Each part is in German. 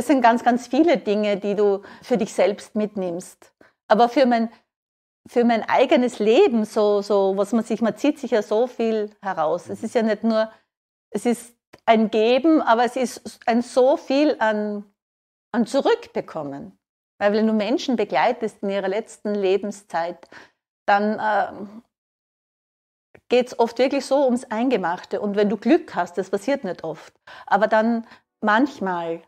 es sind ganz, ganz viele Dinge, die du für dich selbst mitnimmst. Aber für mein, für mein eigenes Leben, so, so, was man sich, man zieht sich ja so viel heraus. Es ist ja nicht nur, es ist ein Geben, aber es ist ein so viel an, an Zurückbekommen. Weil wenn du Menschen begleitest in ihrer letzten Lebenszeit, dann äh, geht es oft wirklich so ums Eingemachte. Und wenn du Glück hast, das passiert nicht oft, aber dann manchmal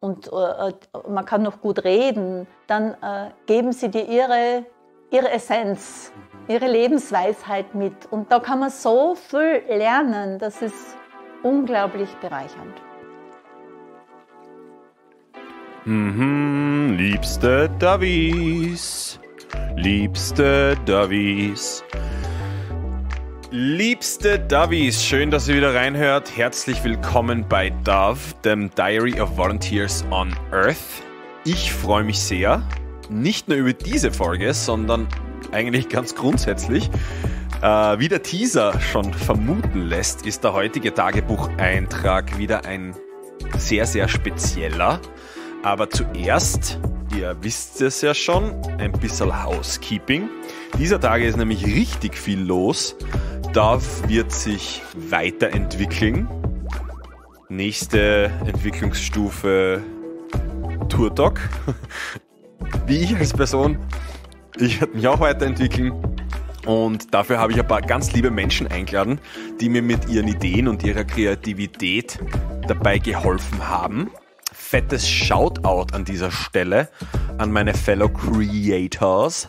und äh, äh, man kann noch gut reden, dann äh, geben sie dir ihre, ihre Essenz, mhm. ihre Lebensweisheit mit. Und da kann man so viel lernen, das ist unglaublich bereichernd. Mhm, liebste Davies, liebste Davies. Liebste Davies, schön, dass ihr wieder reinhört. Herzlich willkommen bei Dove, dem Diary of Volunteers on Earth. Ich freue mich sehr, nicht nur über diese Folge, sondern eigentlich ganz grundsätzlich. Äh, wie der Teaser schon vermuten lässt, ist der heutige Tagebucheintrag wieder ein sehr, sehr spezieller. Aber zuerst, ihr wisst es ja schon, ein bisschen Housekeeping. Dieser Tage ist nämlich richtig viel los. Gustav wird sich weiterentwickeln. Nächste Entwicklungsstufe Tour Talk. Wie ich als Person, ich werde mich auch weiterentwickeln. Und dafür habe ich ein paar ganz liebe Menschen eingeladen, die mir mit ihren Ideen und ihrer Kreativität dabei geholfen haben. Fettes Shoutout an dieser Stelle an meine Fellow Creators.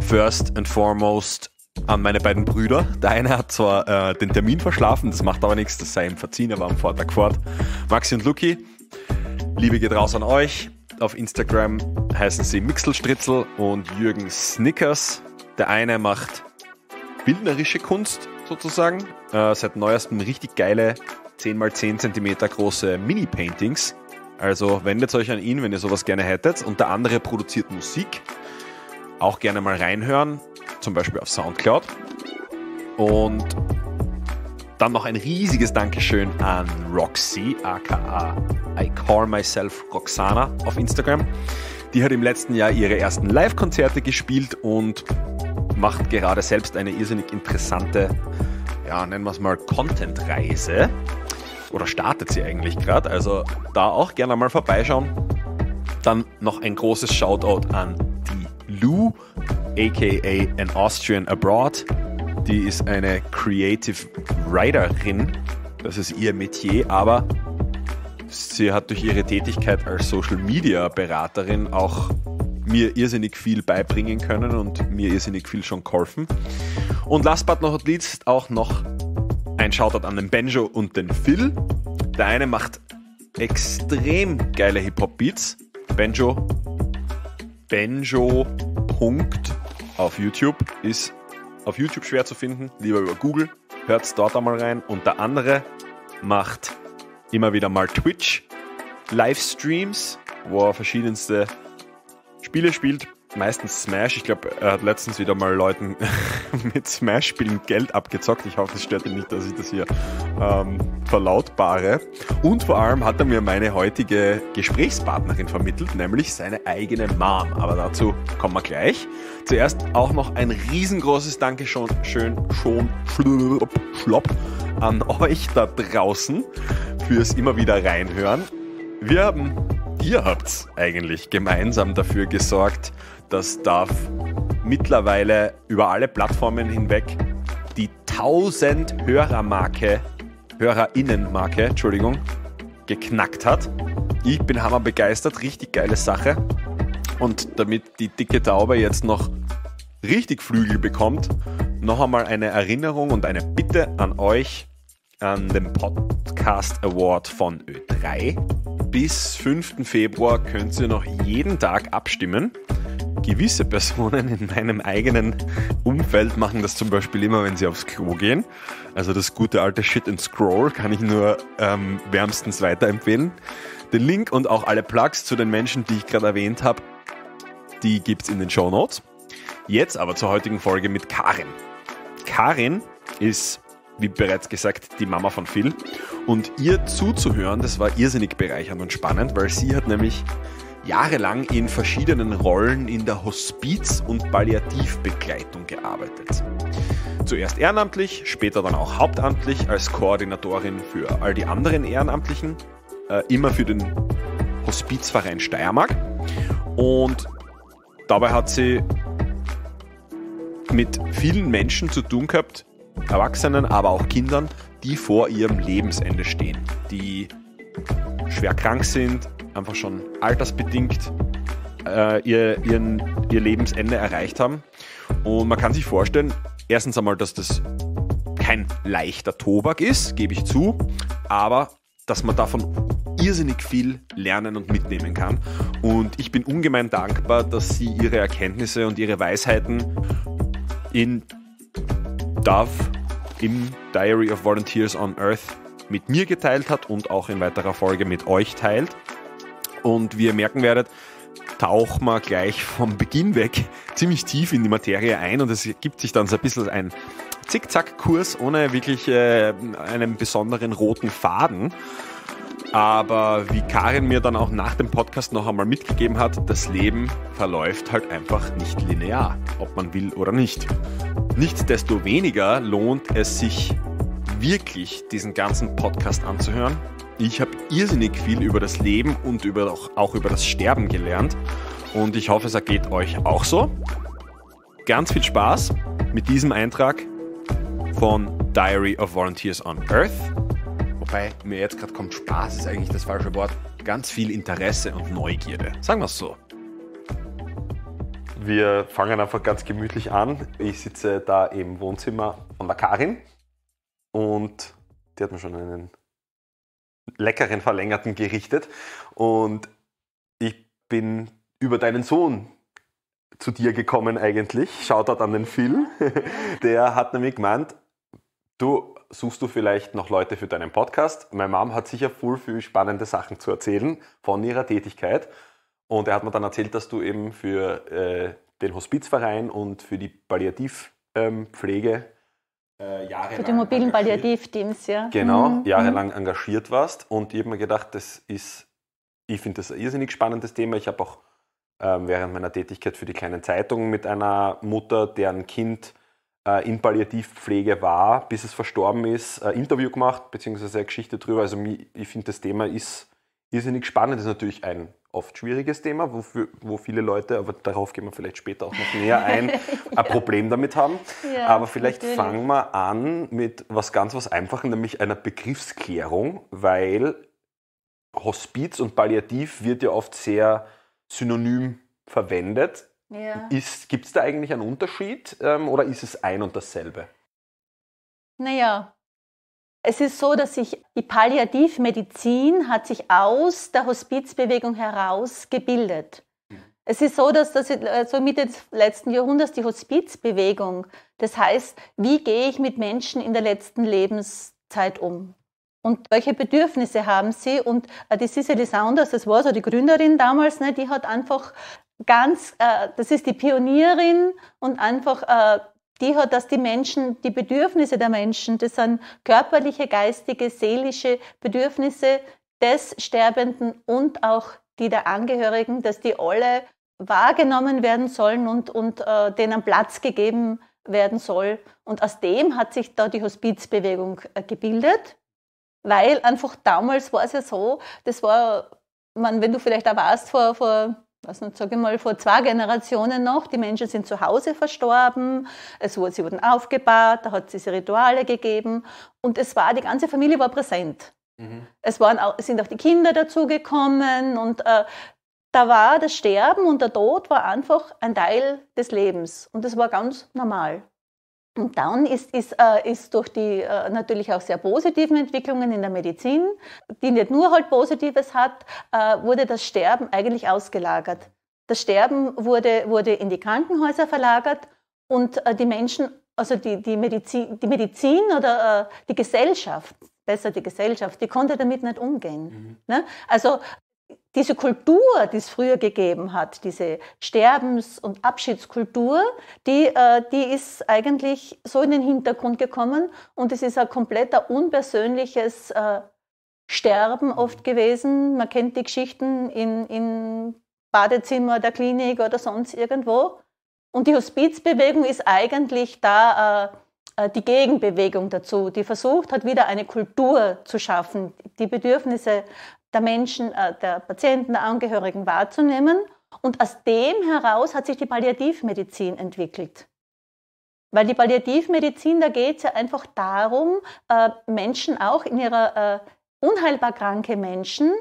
First and foremost an meine beiden Brüder. Der eine hat zwar äh, den Termin verschlafen, das macht aber nichts, das sei ihm verziehen, er war am Vortag fort. Maxi und Luki, Liebe geht raus an euch. Auf Instagram heißen sie Mixelstritzel und Jürgen Snickers. Der eine macht bildnerische Kunst sozusagen. Äh, seit neuestem richtig geile 10x10 cm große Mini-Paintings. Also wendet euch an ihn, wenn ihr sowas gerne hättet. Und der andere produziert Musik auch gerne mal reinhören, zum Beispiel auf Soundcloud. Und dann noch ein riesiges Dankeschön an Roxy, aka I Call Myself Roxana auf Instagram. Die hat im letzten Jahr ihre ersten Live-Konzerte gespielt und macht gerade selbst eine irrsinnig interessante, ja, nennen wir es mal Content-Reise. Oder startet sie eigentlich gerade. Also da auch gerne mal vorbeischauen. Dann noch ein großes Shoutout an Lou, aka An Austrian Abroad. Die ist eine Creative Writerin. Das ist ihr Metier, aber sie hat durch ihre Tätigkeit als Social Media Beraterin auch mir irrsinnig viel beibringen können und mir irrsinnig viel schon geholfen. Und last but not least auch noch ein Shoutout an den Benjo und den Phil. Der eine macht extrem geile Hip-Hop-Beats. Benjo Benjo. auf YouTube ist auf YouTube schwer zu finden, lieber über Google. Hört's dort einmal rein. Und der andere macht immer wieder mal Twitch Livestreams, wo er verschiedenste Spiele spielt meistens Smash. Ich glaube, er hat letztens wieder mal Leuten mit Smash-Spielen Geld abgezockt. Ich hoffe, es stört ihn nicht, dass ich das hier ähm, verlautbare. Und vor allem hat er mir meine heutige Gesprächspartnerin vermittelt, nämlich seine eigene Mom. Aber dazu kommen wir gleich. Zuerst auch noch ein riesengroßes Dankeschön schön, schon, schlopp, schlopp an euch da draußen fürs immer wieder reinhören. Wir haben ihr habt eigentlich gemeinsam dafür gesorgt, dass DAF mittlerweile über alle Plattformen hinweg die 1000 Hörermarke, Hörerinnenmarke, Entschuldigung, geknackt hat. Ich bin hammerbegeistert, richtig geile Sache. Und damit die dicke Taube jetzt noch richtig Flügel bekommt, noch einmal eine Erinnerung und eine Bitte an euch, an dem Podcast Award von Ö3. Bis 5. Februar könnt ihr noch jeden Tag abstimmen. Gewisse Personen in meinem eigenen Umfeld machen das zum Beispiel immer, wenn sie aufs Klo gehen. Also das gute alte Shit and Scroll kann ich nur ähm, wärmstens weiterempfehlen. Den Link und auch alle Plugs zu den Menschen, die ich gerade erwähnt habe, die gibt es in den Show Notes. Jetzt aber zur heutigen Folge mit Karin. Karin ist wie bereits gesagt, die Mama von Phil. Und ihr zuzuhören, das war irrsinnig bereichernd und spannend, weil sie hat nämlich jahrelang in verschiedenen Rollen in der Hospiz- und Palliativbegleitung gearbeitet. Zuerst ehrenamtlich, später dann auch hauptamtlich als Koordinatorin für all die anderen Ehrenamtlichen, äh, immer für den Hospizverein Steiermark. Und dabei hat sie mit vielen Menschen zu tun gehabt, Erwachsenen, aber auch Kindern, die vor ihrem Lebensende stehen, die schwer krank sind, einfach schon altersbedingt äh, ihr, ihren, ihr Lebensende erreicht haben. Und man kann sich vorstellen, erstens einmal, dass das kein leichter Tobak ist, gebe ich zu, aber dass man davon irrsinnig viel lernen und mitnehmen kann. Und ich bin ungemein dankbar, dass sie ihre Erkenntnisse und ihre Weisheiten in Dove im Diary of Volunteers on Earth mit mir geteilt hat und auch in weiterer Folge mit euch teilt. Und wie ihr merken werdet, tauchen wir gleich vom Beginn weg ziemlich tief in die Materie ein und es gibt sich dann so ein bisschen ein Zickzackkurs ohne wirklich äh, einen besonderen roten Faden. Aber wie Karin mir dann auch nach dem Podcast noch einmal mitgegeben hat, das Leben verläuft halt einfach nicht linear, ob man will oder nicht. Nichtsdestoweniger lohnt es sich wirklich, diesen ganzen Podcast anzuhören. Ich habe irrsinnig viel über das Leben und über, auch über das Sterben gelernt und ich hoffe, es ergeht euch auch so. Ganz viel Spaß mit diesem Eintrag von Diary of Volunteers on Earth Wobei mir jetzt gerade kommt, Spaß ist eigentlich das falsche Wort. Ganz viel Interesse und Neugierde. Sagen wir es so. Wir fangen einfach ganz gemütlich an. Ich sitze da im Wohnzimmer von der Karin und die hat mir schon einen leckeren Verlängerten gerichtet. Und ich bin über deinen Sohn zu dir gekommen eigentlich. Shoutout an den Phil. Der hat nämlich gemeint, du, suchst du vielleicht noch Leute für deinen Podcast. Meine Mom hat sicher voll viel spannende Sachen zu erzählen von ihrer Tätigkeit. Und er hat mir dann erzählt, dass du eben für äh, den Hospizverein und für die Palliativpflege ähm, äh, jahrelang. Für die mobilen Palliativteams, ja. Genau, mhm. jahrelang mhm. engagiert warst. Und ich habe mir gedacht, das ist, ich finde das ein irrsinnig spannendes Thema. Ich habe auch äh, während meiner Tätigkeit für die kleinen Zeitungen mit einer Mutter, deren Kind äh, in Palliativpflege war, bis es verstorben ist, ein äh, Interview gemacht, beziehungsweise eine Geschichte drüber. Also ich finde, das Thema ist irrsinnig spannend. Das ist natürlich ein oft schwieriges Thema, wo, wo viele Leute, aber darauf gehen wir vielleicht später auch noch näher ein, ein Problem damit haben. Ja, aber vielleicht natürlich. fangen wir an mit was ganz was Einfachen, nämlich einer Begriffsklärung, weil Hospiz und Palliativ wird ja oft sehr synonym verwendet. Ja. Gibt es da eigentlich einen Unterschied ähm, oder ist es ein und dasselbe? Naja, es ist so, dass sich die Palliativmedizin hat sich aus der Hospizbewegung heraus gebildet. Mhm. Es ist so, dass das so Mitte des letzten Jahrhunderts die Hospizbewegung, das heißt, wie gehe ich mit Menschen in der letzten Lebenszeit um? Und welche Bedürfnisse haben sie? Und äh, die Cicely Saunders, das war so die Gründerin damals, ne, die hat einfach ganz, äh, das ist die Pionierin und einfach äh, die hat, dass die Menschen, die Bedürfnisse der Menschen, das sind körperliche, geistige, seelische Bedürfnisse des Sterbenden und auch die der Angehörigen, dass die alle wahrgenommen werden sollen und, und äh, denen Platz gegeben werden soll. Und aus dem hat sich da die Hospizbewegung äh, gebildet, weil einfach damals war es ja so, das war, man, wenn du vielleicht auch warst, vor, vor was nicht, sage ich mal, vor zwei Generationen noch, die Menschen sind zu Hause verstorben, es, also sie wurden aufgebahrt, da hat es diese Rituale gegeben und es war, die ganze Familie war präsent. Mhm. Es waren auch, sind auch die Kinder dazugekommen und äh, da war das Sterben und der Tod war einfach ein Teil des Lebens und das war ganz normal. Und dann ist, ist, äh, ist durch die äh, natürlich auch sehr positiven Entwicklungen in der Medizin, die nicht nur halt Positives hat, äh, wurde das Sterben eigentlich ausgelagert. Das Sterben wurde, wurde in die Krankenhäuser verlagert und die Menschen, also die, die, Medizin, die Medizin oder die Gesellschaft, besser die Gesellschaft, die konnte damit nicht umgehen. Mhm. Ne? Also diese Kultur, die es früher gegeben hat, diese Sterbens- und Abschiedskultur, die, äh, die ist eigentlich so in den Hintergrund gekommen und es ist ein kompletter unpersönliches äh, Sterben oft gewesen. Man kennt die Geschichten in, in Badezimmer der Klinik oder sonst irgendwo. Und die Hospizbewegung ist eigentlich da äh, äh die Gegenbewegung dazu, die versucht hat, wieder eine Kultur zu schaffen, die Bedürfnisse der Menschen, äh, der Patienten, der Angehörigen wahrzunehmen. Und aus dem heraus hat sich die Palliativmedizin entwickelt. Weil die Palliativmedizin, da geht es ja einfach darum, äh, Menschen auch in ihrer äh, unheilbar kranke Menschen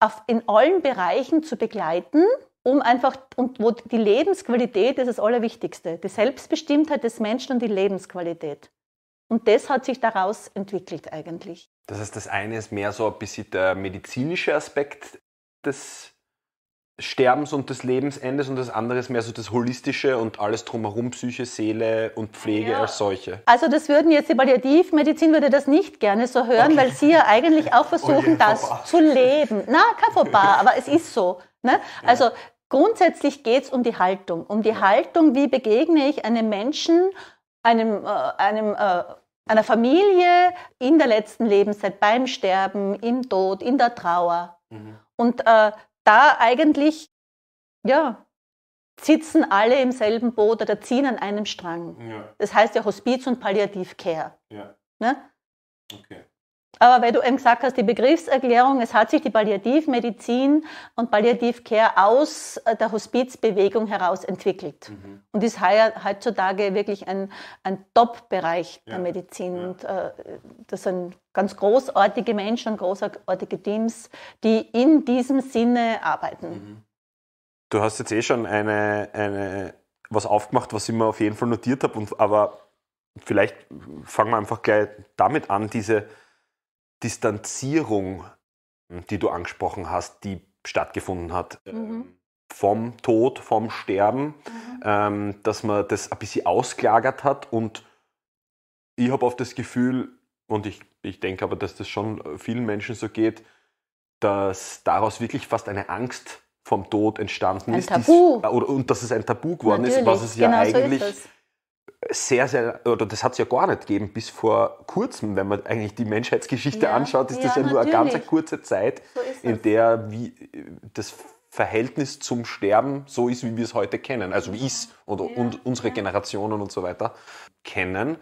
auf, in allen Bereichen zu begleiten, um einfach, und wo die Lebensqualität ist das Allerwichtigste, die Selbstbestimmtheit des Menschen und die Lebensqualität. Und das hat sich daraus entwickelt eigentlich. Das heißt, das eine ist mehr so ein bisschen der medizinische Aspekt des Sterbens und des Lebensendes und das andere ist mehr so das Holistische und alles drumherum, Psyche, Seele und Pflege ja. als solche. Also das würden jetzt die Palliativmedizin würde das nicht gerne so hören, okay. weil sie ja eigentlich auch versuchen, oh das zu leben. Na, kein Vorbei, aber es ist so. Ne? Also ja. grundsätzlich geht es um die Haltung. Um die Haltung, wie begegne ich einem Menschen, einem, äh, einem äh, einer Familie in der letzten Lebenszeit, beim Sterben, im Tod, in der Trauer. Mhm. Und äh, da eigentlich, ja, sitzen alle im selben Boot oder ziehen an einem Strang. Ja. Das heißt ja Hospiz und Palliativcare. Ja. Ne? Okay. Aber weil du eben gesagt hast, die Begriffserklärung, es hat sich die Palliativmedizin und Palliativcare aus äh, der Hospizbewegung heraus entwickelt mhm. und ist heutzutage wirklich ein, ein Top-Bereich ja. der Medizin. Ja. Und, äh, das sind ganz großartige Menschen und großartige Teams, die in diesem Sinne arbeiten. Mhm. Du hast jetzt eh schon eine, eine, was aufgemacht, was ich mir auf jeden Fall notiert habe, aber vielleicht fangen wir einfach gleich damit an, diese Distanzierung, hm, die du angesprochen hast, die stattgefunden hat. Ähm, mhm. Vom Tod, vom Sterben, mhm. ähm, dass man das ein bisschen ausgelagert hat und ich habe oft das Gefühl, und ich, ich denke aber, dass das schon vielen Menschen so geht, dass daraus wirklich fast eine Angst vom Tod entstanden ein ist. Tabu. Dies, äh, oder, und dass es ein Tabu geworden Natürlich, ist, was es ja genau eigentlich so sehr, sehr, oder das hat es ja gar nicht gegeben bis vor kurzem, wenn man eigentlich die Menschheitsgeschichte ja, anschaut, ist ja, das ja natürlich. nur eine ganz kurze Zeit, so in der wie das Verhältnis zum Sterben so ist, wie wir es heute kennen, also wie es und, ja, und unsere Generationen und so weiter kennen.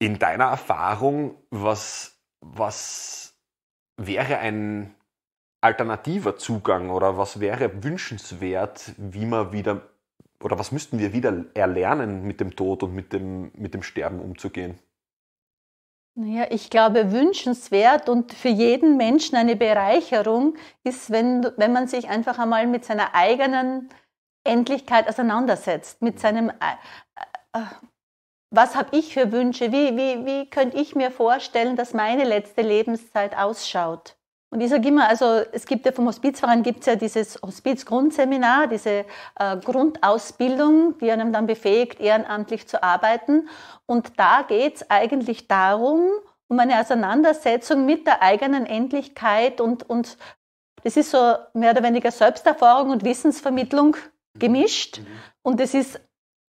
In deiner Erfahrung, was, was wäre ein alternativer Zugang oder was wäre wünschenswert, wie man wieder oder was müssten wir wieder erlernen, mit dem Tod und mit dem, mit dem Sterben umzugehen? Naja, ich glaube, wünschenswert und für jeden Menschen eine Bereicherung ist, wenn, wenn man sich einfach einmal mit seiner eigenen Endlichkeit auseinandersetzt, mit seinem, äh, äh was habe ich für Wünsche, wie, wie, wie könnte ich mir vorstellen, dass meine letzte Lebenszeit ausschaut. Und ich sage immer, also es gibt ja vom Hospizverein gibt es ja dieses Hospizgrundseminar, diese äh, Grundausbildung, die einem dann befähigt, ehrenamtlich zu arbeiten. Und da geht es eigentlich darum, um eine Auseinandersetzung mit der eigenen Endlichkeit und, und das ist so mehr oder weniger Selbsterfahrung und Wissensvermittlung gemischt. Mhm. mhm. Und es ist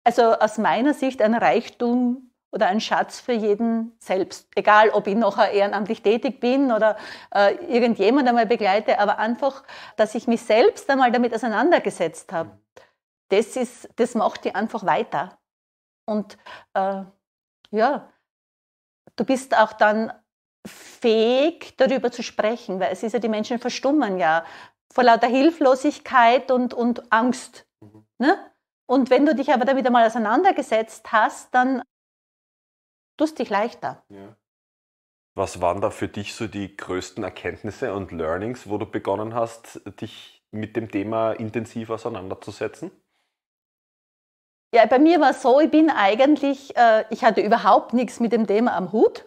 also aus meiner Sicht ein Reichtum oder ein Schatz für jeden selbst. Egal, ob ich nachher ehrenamtlich tätig bin oder äh, irgendjemand einmal begleite, aber einfach, dass ich mich selbst einmal damit auseinandergesetzt habe. Das, ist, das macht die einfach weiter. Und äh, ja, du bist auch dann fähig, darüber zu sprechen, weil es ist ja, die Menschen verstummen ja vor lauter Hilflosigkeit und, und Angst. Mhm. Ne? Und wenn du dich aber damit einmal auseinandergesetzt hast, dann tust dich leichter. Ja. Was waren da für dich so die größten Erkenntnisse und Learnings, wo du begonnen hast, dich mit dem Thema intensiv auseinanderzusetzen? Ja, bei mir war es so, ich bin eigentlich, äh, ich hatte überhaupt nichts mit dem Thema am Hut.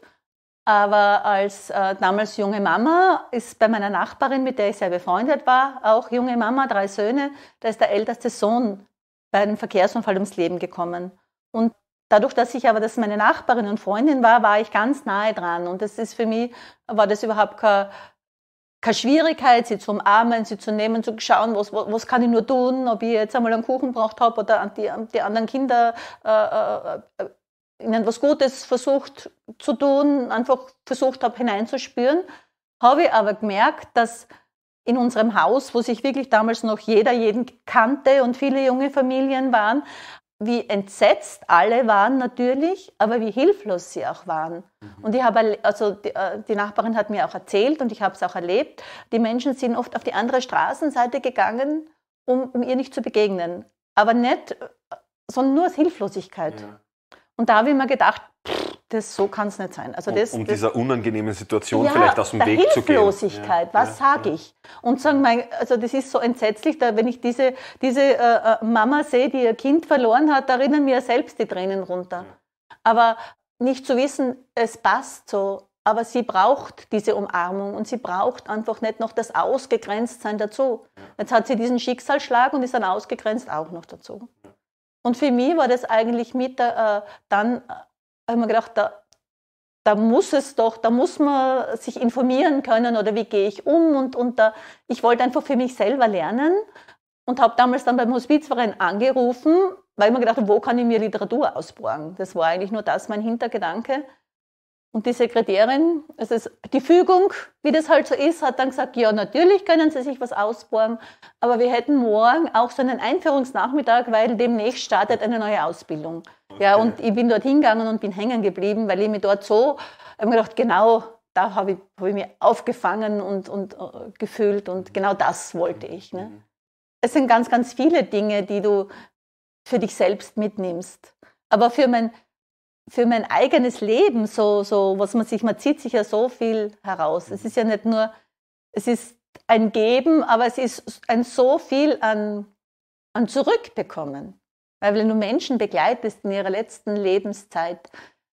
Aber als äh, damals junge Mama ist bei meiner Nachbarin, mit der ich sehr befreundet war, auch junge Mama, drei Söhne, da ist der älteste Sohn bei einem Verkehrsunfall ums Leben gekommen. Und Dadurch, dass ich aber das meine Nachbarin und Freundin war, war ich ganz nahe dran. Und das ist für mich, war das überhaupt keine, keine Schwierigkeit, sie zu umarmen, sie zu nehmen, zu schauen, was, was kann ich nur tun, ob ich jetzt einmal einen Kuchen braucht habe oder die, die anderen Kinder äh, äh, äh, ihnen was Gutes versucht zu tun, einfach versucht habe hineinzuspüren. Habe ich aber gemerkt, dass in unserem Haus, wo sich wirklich damals noch jeder jeden kannte und viele junge Familien waren, wie entsetzt alle waren natürlich, aber wie hilflos sie auch waren. Mhm. Und ich habe, also die, äh, die, Nachbarin hat mir auch erzählt und ich habe es auch erlebt, die Menschen sind oft auf die andere Straßenseite gegangen, um, um ihr nicht zu begegnen. Aber nicht, äh, sondern nur aus Hilflosigkeit. Ja. Und da habe ich mir gedacht, pff, das, so kann es nicht sein. Also das, um, um das, dieser unangenehmen Situation ja, vielleicht aus dem Weg zu gehen. Hilflosigkeit, ja, was ja, sage ich? Und sagen wir, also das ist so entsetzlich, da, wenn ich diese, diese äh, äh, Mama sehe, die ihr Kind verloren hat, da rinnen mir selbst die Tränen runter. Aber nicht zu wissen, es passt so, aber sie braucht diese Umarmung und sie braucht einfach nicht noch das Ausgegrenztsein dazu. Jetzt hat sie diesen Schicksalsschlag und ist dann ausgegrenzt auch noch dazu. Und für mich war das eigentlich mit äh, dann äh, habe ich mir gedacht, da, da muss es doch, da muss man sich informieren können oder wie gehe ich um und, und da, ich wollte einfach für mich selber lernen und habe damals dann beim Hospizverein angerufen, weil ich mir gedacht habe, wo kann ich mir Literatur ausborgen? Das war eigentlich nur das mein Hintergedanke. Und die Sekretärin, es ist die Fügung, wie das halt so ist, hat dann gesagt, ja, natürlich können Sie sich was ausbohren, aber wir hätten morgen auch so einen Einführungsnachmittag, weil demnächst startet eine neue Ausbildung. Okay. Ja, und ich bin dort hingegangen und bin hängen geblieben, weil ich mir dort so, ich habe mir gedacht, genau da habe ich, hab ich mich aufgefangen und, und uh, gefühlt und genau das wollte ich. Ne? Mhm. Es sind ganz, ganz viele Dinge, die du für dich selbst mitnimmst. Aber für mein für mein eigenes Leben so, so, was man sich, man zieht sich ja so viel heraus. Es mhm. ist ja nicht nur, es ist ein Geben, aber es ist ein so viel an, an Zurückbekommen. Weil wenn du Menschen begleitest in ihrer letzten Lebenszeit,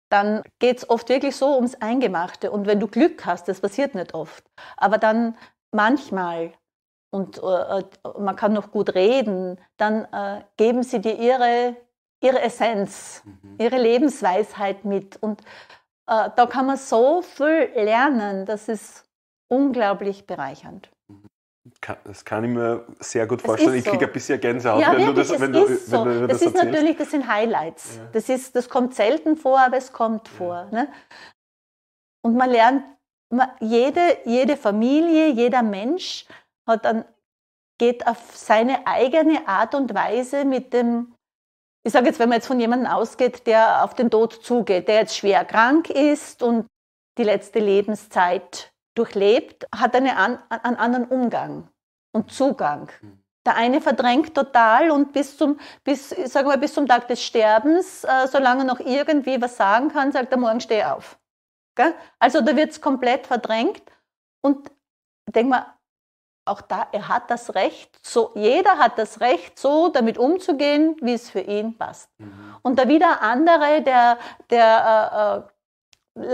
dann geht es oft wirklich so ums Eingemachte. Und wenn du Glück hast, das passiert nicht oft, aber dann manchmal und äh, äh man kann noch gut reden, dann äh, geben sie dir ihre ihre Essenz, mhm. ihre Lebensweisheit mit. Und äh, da kann man so viel lernen, das ist unglaublich bereichernd. Mhm. Das kann ich mir sehr gut vorstellen. Ich kriege ein bisschen Gänsehaut, ja, wenn, du das, wenn, du, so. wenn, du das, das erzählst. ist natürlich, das sind Highlights. Ja. Das, ist, das kommt selten vor, aber es kommt ja. vor. Ne? Und man lernt, man, jede, jede Familie, jeder Mensch hat dann, geht auf seine eigene Art und Weise mit dem ich sage jetzt, wenn man jetzt von jemandem ausgeht, der auf den Tod zugeht, der jetzt schwer krank ist und die letzte Lebenszeit durchlebt, hat eine an, einen anderen Umgang und Zugang. Hm. Der eine verdrängt total und bis zum, bis, sagen wir, bis zum Tag des Sterbens, äh, solange er noch irgendwie was sagen kann, sagt er, morgen steh auf. Gell? Also da wird es komplett verdrängt und denk mal, auch da, er hat das Recht, so, jeder hat das Recht, so damit umzugehen, wie es für ihn passt. Mhm. Und da wieder andere, der, der äh, äh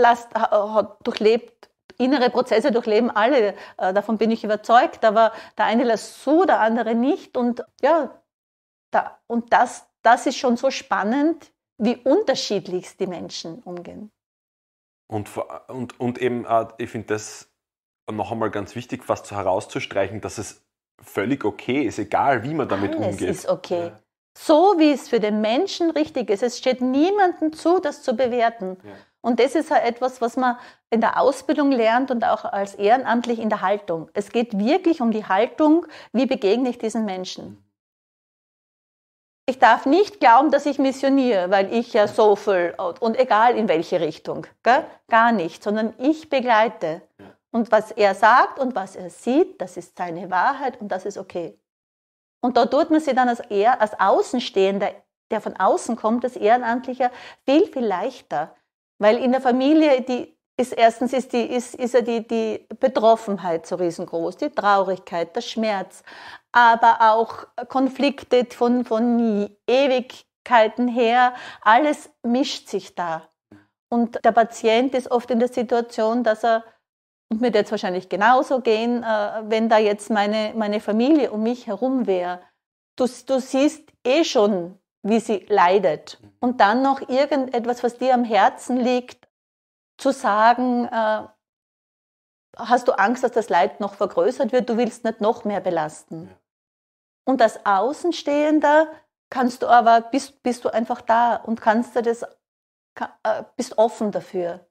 last, hat durchlebt, innere Prozesse durchleben alle, äh, davon bin ich überzeugt, aber der eine lässt zu, der andere nicht. Und ja, da, und das, das ist schon so spannend, wie unterschiedlich die Menschen umgehen. Und, und, und eben, äh, ich finde das noch einmal ganz wichtig, was so herauszustreichen, dass es völlig okay ist, egal wie man damit Alles umgeht. ist okay. Ja. So wie es für den Menschen richtig ist. Es steht niemandem zu, das zu bewerten. Ja. Und das ist halt etwas, was man in der Ausbildung lernt und auch als ehrenamtlich in der Haltung. Es geht wirklich um die Haltung, wie begegne ich diesen Menschen. Mhm. Ich darf nicht glauben, dass ich missioniere, weil ich ja so viel und egal in welche Richtung, gell? gar nicht, sondern ich begleite. Ja. Und was er sagt und was er sieht, das ist seine Wahrheit und das ist okay. Und da tut man sich dann als er, als Außenstehender, der von außen kommt, als Ehrenamtlicher, viel, viel leichter. Weil in der Familie, die ist erstens ist, die, ist, ist ja die, die Betroffenheit so riesengroß, die Traurigkeit, der Schmerz, aber auch Konflikte von, von Ewigkeiten her, alles mischt sich da. Und der Patient ist oft in der Situation, dass er und mir wird es wahrscheinlich genauso gehen, äh, wenn da jetzt meine, meine Familie um mich herum wäre. Du, du siehst eh schon, wie sie leidet. Mhm. Und dann noch irgendetwas, was dir am Herzen liegt, zu sagen, äh, hast du Angst, dass das Leid noch vergrößert wird, du willst nicht noch mehr belasten. Und als Außenstehender kannst du aber, bist, bist du einfach da und kannst dir das, kann, äh, bist offen dafür.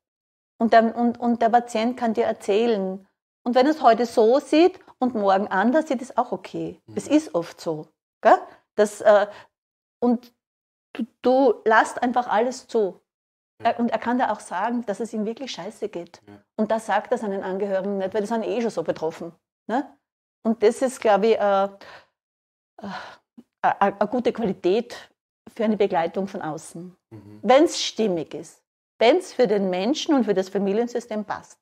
Und der, und, und der Patient kann dir erzählen. Und wenn es heute so sieht und morgen anders sieht, ist auch okay. Mhm. Es ist oft so. Gell? Das, äh, und du, du lasst einfach alles zu. Ja. Äh, und er kann da auch sagen, dass es ihm wirklich scheiße geht. Ja. Und das sagt er seinen Angehörigen nicht, weil die sind eh schon so betroffen. Ne? Und das ist, glaube ich, eine äh, äh, äh gute Qualität für eine Begleitung von außen, mhm. wenn es stimmig ist wenn es für den Menschen und für das Familiensystem passt.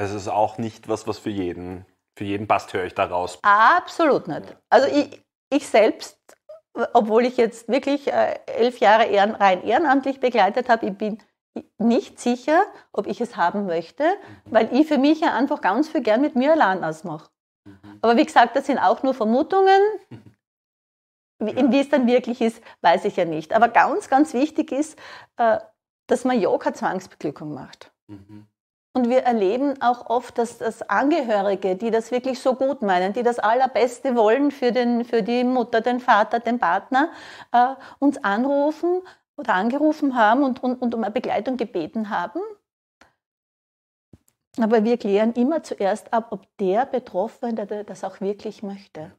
Es ist auch nicht was, was für jeden, für jeden passt, höre ich daraus. Absolut nicht. Also ich, ich selbst, obwohl ich jetzt wirklich äh, elf Jahre ehren, rein ehrenamtlich begleitet habe, ich bin nicht sicher, ob ich es haben möchte, mhm. weil ich für mich ja einfach ganz viel gern mit mir allein ausmache. Mhm. Aber wie gesagt, das sind auch nur Vermutungen. Wie, ja. es dann wirklich ist, weiß ich ja nicht. Aber ganz, ganz wichtig ist, äh, dass man Yoga Zwangsbeglückung macht. Mhm. Und wir erleben auch oft, dass das Angehörige, die das wirklich so gut meinen, die das Allerbeste wollen für, den, für die Mutter, den Vater, den Partner, äh, uns anrufen oder angerufen haben und, und, und um eine Begleitung gebeten haben. Aber wir klären immer zuerst ab, ob der Betroffene das auch wirklich möchte.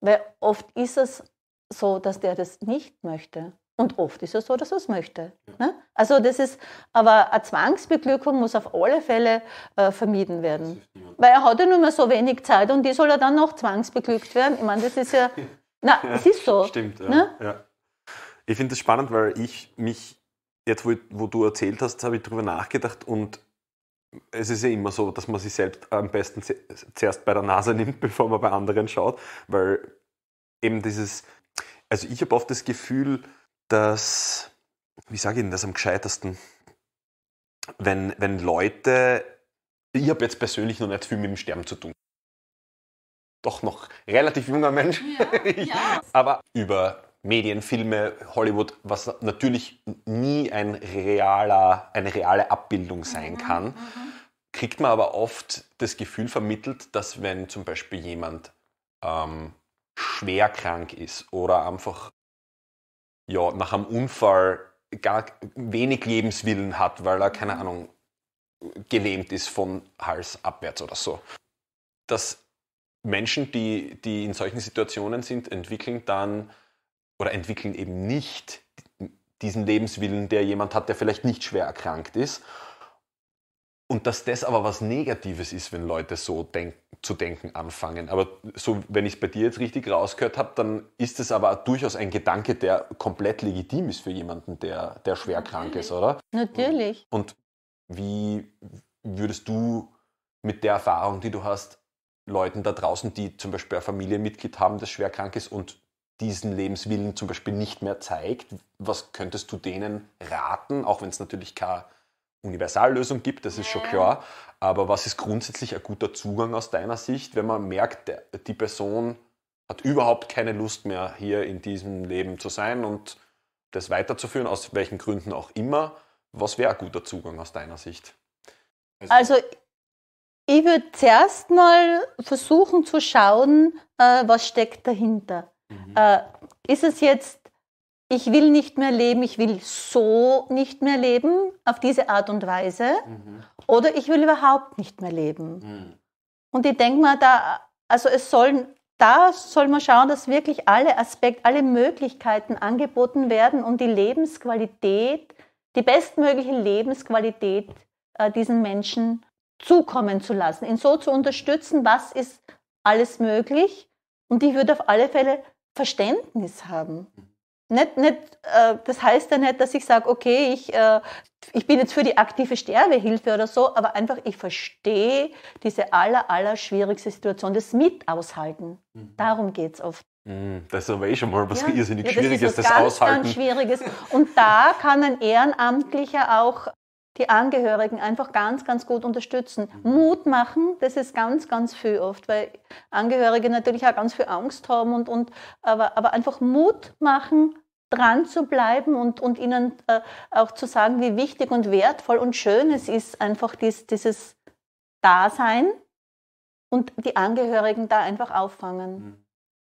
Weil oft ist es so, dass der das nicht möchte. Und oft ist es so, dass er es möchte. Ne? Also das ist, aber eine Zwangsbeglückung muss auf alle Fälle äh, vermieden werden. Weil er hat ja nur mehr so wenig Zeit und die soll er dann noch zwangsbeglückt werden. Ich meine, das ist ja, na, ja, es ist so. Stimmt, ja. Ne? ja. Ich finde das spannend, weil ich mich, jetzt wo, ich, wo du erzählt hast, habe ich darüber nachgedacht und es ist ja immer so, dass man sich selbst am besten zuerst bei der Nase nimmt, bevor man bei anderen schaut, weil eben dieses, also ich habe oft das Gefühl, dass, wie sage ich Ihnen das am gescheitesten, wenn, wenn Leute, ich habe jetzt persönlich noch nicht viel mit dem Sterben zu tun. Doch noch relativ junger Mensch. Ja, ja. Aber über Medien, Filme, Hollywood, was natürlich nie ein realer, eine reale Abbildung sein mhm, kann, mhm, kriegt man aber oft das Gefühl vermittelt, dass wenn zum Beispiel jemand ähm, schwer krank ist oder einfach ja, nach einem Unfall gar wenig Lebenswillen hat, weil er, keine Ahnung, gelähmt ist von Hals abwärts oder so. Dass Menschen, die, die in solchen Situationen sind, entwickeln dann oder entwickeln eben nicht diesen Lebenswillen, der jemand hat, der vielleicht nicht schwer erkrankt ist, und dass das aber was Negatives ist, wenn Leute so denk zu denken anfangen. Aber so, wenn ich es bei dir jetzt richtig rausgehört habe, dann ist es aber durchaus ein Gedanke, der komplett legitim ist für jemanden, der, der schwer krank ist, oder? Natürlich. Und wie würdest du mit der Erfahrung, die du hast, Leuten da draußen, die zum Beispiel ein Familienmitglied haben, das schwer krank ist und diesen Lebenswillen zum Beispiel nicht mehr zeigt, was könntest du denen raten, auch wenn es natürlich kein Universallösung gibt, das ist schon klar. Aber was ist grundsätzlich ein guter Zugang aus deiner Sicht, wenn man merkt, die Person hat überhaupt keine Lust mehr, hier in diesem Leben zu sein und das weiterzuführen, aus welchen Gründen auch immer? Was wäre ein guter Zugang aus deiner Sicht? Also, also ich würde zuerst mal versuchen zu schauen, äh, was steckt dahinter. Mhm. Äh, ist es jetzt ich will nicht mehr leben, ich will so nicht mehr leben, auf diese Art und Weise, mhm. oder ich will überhaupt nicht mehr leben. Mhm. Und ich denke mal, da, also es sollen, da soll man schauen, dass wirklich alle Aspekte, alle Möglichkeiten angeboten werden, um die Lebensqualität, die bestmögliche Lebensqualität äh, diesen Menschen zukommen zu lassen, ihn so zu unterstützen, was ist alles möglich. Und ich würde auf alle Fälle Verständnis haben. Mhm. Nicht, nicht, äh, das heißt ja nicht, dass ich sage, okay, ich, äh, ich bin jetzt für die aktive Sterbehilfe oder so, aber einfach, ich verstehe diese aller, aller schwierigste Situation, das Mitaushalten. aushalten. Mhm. Darum geht's oft. Mhm, das ist aber eh schon mal was ja, irrsinnig ja, das Schwieriges, ist was das ganz, Aushalten. Ganz Schwieriges. Und da kann ein Ehrenamtlicher auch die Angehörigen einfach ganz, ganz gut unterstützen. Mhm. Mut machen, das ist ganz, ganz viel oft, weil Angehörige natürlich auch ganz viel Angst haben und, und aber, aber einfach Mut machen, dran zu bleiben und, und ihnen äh, auch zu sagen, wie wichtig und wertvoll und schön es ist, einfach dies, dieses Dasein und die Angehörigen da einfach auffangen. Hm.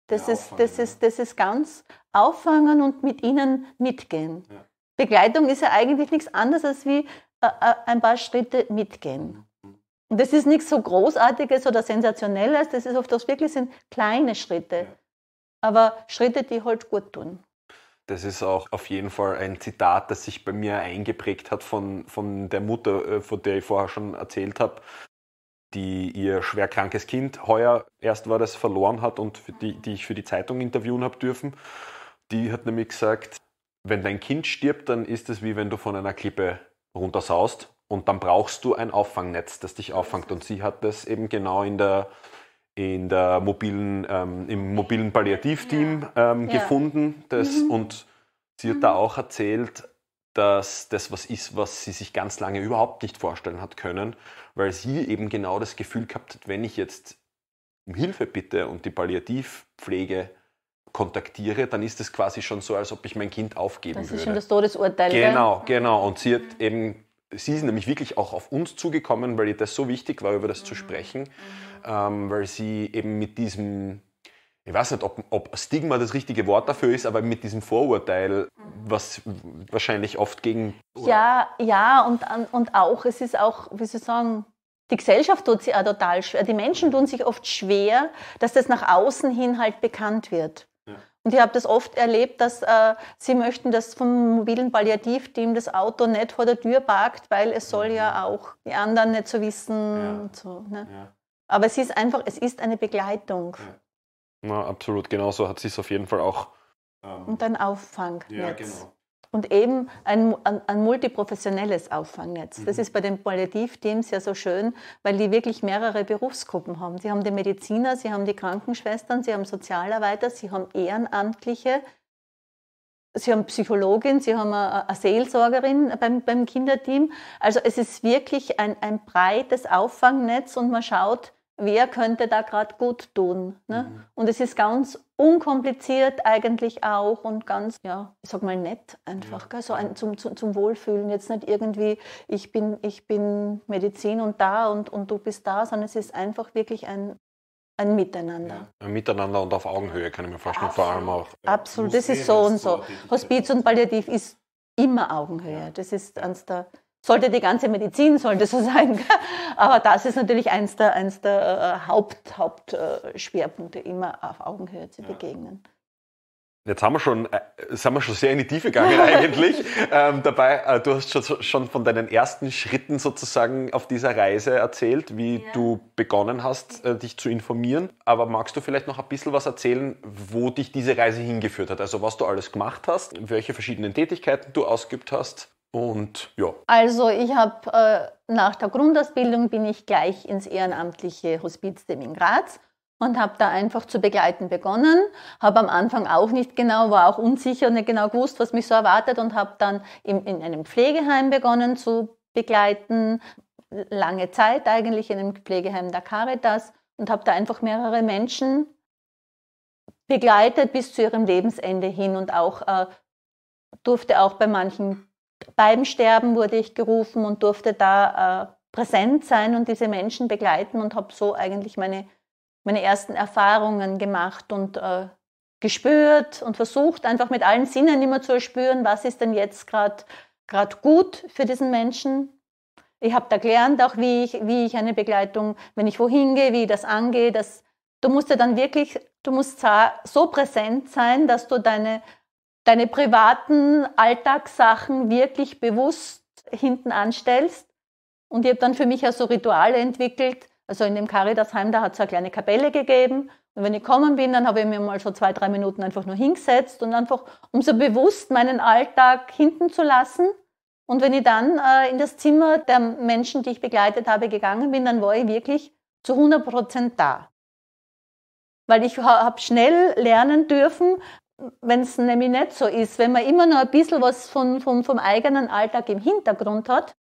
Das, ja, ist, auffangen, das, ist, das ist ganz auffangen und mit ihnen mitgehen. Ja. Begleitung ist ja eigentlich nichts anderes als wie äh, äh ein paar Schritte mitgehen. Hm, hm. Und das ist nichts so Großartiges oder Sensationelles, das ist oft das wirklich sind kleine Schritte, aber Schritte, die halt gut tun. Das ist auch auf jeden Fall ein Zitat, das sich bei mir eingeprägt hat von, von der Mutter, äh, von der ich vorher schon erzählt habe, die ihr schwerkrankes Kind heuer erst war das verloren hat und die, die ich für die Zeitung interviewen habe dürfen. Die hat nämlich gesagt, wenn dein Kind stirbt, dann ist es wie wenn du von einer Klippe runtersaust und dann brauchst du ein Auffangnetz, das dich auffangt. Und sie hat das eben genau in der in der mobilen, ähm, im mobilen Palliativteam ja. ähm, ja. gefunden. Das, mhm. Und sie hat mhm. da auch erzählt, dass das was ist, was sie sich ganz lange überhaupt nicht vorstellen hat können, weil sie eben genau das Gefühl gehabt hat, wenn ich jetzt um Hilfe bitte und die Palliativpflege kontaktiere, dann ist es quasi schon so, als ob ich mein Kind aufgeben das würde. Das ist schon das Todesurteil. Genau, gell? genau. Und sie hat mhm. eben sie ist nämlich wirklich auch auf uns zugekommen, weil ihr das so wichtig war, über das mhm. zu sprechen, mhm. ähm, weil sie eben mit diesem, ich weiß nicht, ob, ob, Stigma das richtige Wort dafür ist, aber mit diesem Vorurteil, mhm. was wahrscheinlich oft gegen. Ja, ja, und, und auch, es ist auch, wie soll ich sagen, die Gesellschaft tut sich auch total schwer. Die Menschen tun sich oft schwer, dass das nach außen hin halt bekannt wird. Und ich habe das oft erlebt, dass äh, sie möchten, dass vom mobilen Palliativteam das Auto nicht vor der Tür parkt, weil es soll ja mhm. auch die anderen nicht so wissen. Ja. So, ne? ja. Aber es ist einfach, es ist eine Begleitung. Ja. Na, absolut, genauso hat sie es auf jeden Fall auch. Ähm, und ein Auffang. Ja, genau und eben ein, ein, ein multiprofessionelles Auffangnetz. Mhm. Das ist bei den Palliativteams ja so schön, weil die wirklich mehrere Berufsgruppen haben. Sie haben die Mediziner, sie haben die Krankenschwestern, sie haben Sozialarbeiter, sie haben Ehrenamtliche, Sie haben Psychologin, Sie haben eine Seelsorgerin beim, beim, Kinderteam. Also es ist wirklich ein, ein breites Auffangnetz und man schaut, wer könnte da gerade gut tun. Ne? Mhm. Und es ist ganz unkompliziert eigentlich auch und ganz, ja, ich sag mal nett einfach, ja. so ein, zum, zum, zum, Wohlfühlen. Jetzt nicht irgendwie, ich bin, ich bin Medizin und da und, und du bist da, sondern es ist einfach wirklich ein, ein Miteinander. Ja, ein Miteinander und auf Augenhöhe, kann ich mir vorstellen, Absolut. vor allem auch. Äh, Absolut, das ist so und so. Hospiz und Palliativ ist immer Augenhöhe. Das ist eines der sollte die ganze Medizin, sollte so sein. Aber das ist natürlich eins der, eins der äh, Haupt, Hauptschwerpunkte, äh, immer auf Augenhöhe zu ja. begegnen. Jetzt haben wir schon, äh, sind wir schon sehr in die Tiefe gegangen eigentlich. ähm, dabei, äh, du hast schon, schon, von deinen ersten Schritten sozusagen auf dieser Reise erzählt, wie ja. du begonnen hast, äh, dich zu informieren. Aber magst du vielleicht noch ein bisschen was erzählen, wo dich diese Reise hingeführt hat? Also was du alles gemacht hast, welche verschiedenen Tätigkeiten du ausgeübt hast? Und ja. Also ich habe äh, nach der Grundausbildung bin ich gleich ins ehrenamtliche Hospiz in Graz und habe da einfach zu begleiten begonnen. Habe am Anfang auch nicht genau, war auch unsicher, nicht genau gewusst, was mich so erwartet und habe dann in, in einem Pflegeheim begonnen zu begleiten. Lange Zeit eigentlich in einem Pflegeheim der Caritas und habe da einfach mehrere Menschen begleitet bis zu ihrem Lebensende hin und auch äh, durfte auch bei manchen beim Sterben wurde ich gerufen und durfte da äh, präsent sein und diese Menschen begleiten und habe so eigentlich meine, meine ersten Erfahrungen gemacht und äh, gespürt und versucht, einfach mit allen Sinnen immer zu erspüren, was ist denn jetzt gerade gut für diesen Menschen. Ich habe da gelernt, auch wie ich, wie ich eine Begleitung, wenn ich wohin gehe, wie ich das angehe. Das, du musst ja dann wirklich, du musst so präsent sein, dass du deine, deine privaten Alltagssachen wirklich bewusst hinten anstellst. Und ich habe dann für mich auch so Rituale entwickelt. Also in dem Caritasheim, da hat es eine kleine Kapelle gegeben. Und wenn ich gekommen bin, dann habe ich mir mal so zwei, drei Minuten einfach nur hingesetzt und einfach, um so bewusst meinen Alltag hinten zu lassen. Und wenn ich dann äh, in das Zimmer der Menschen, die ich begleitet habe, gegangen bin, dann war ich wirklich zu 100 Prozent da. Weil ich ha habe schnell lernen dürfen, wenn es nämlich nicht so ist, wenn man immer noch ein bisschen was von, von, vom eigenen Alltag im Hintergrund hat,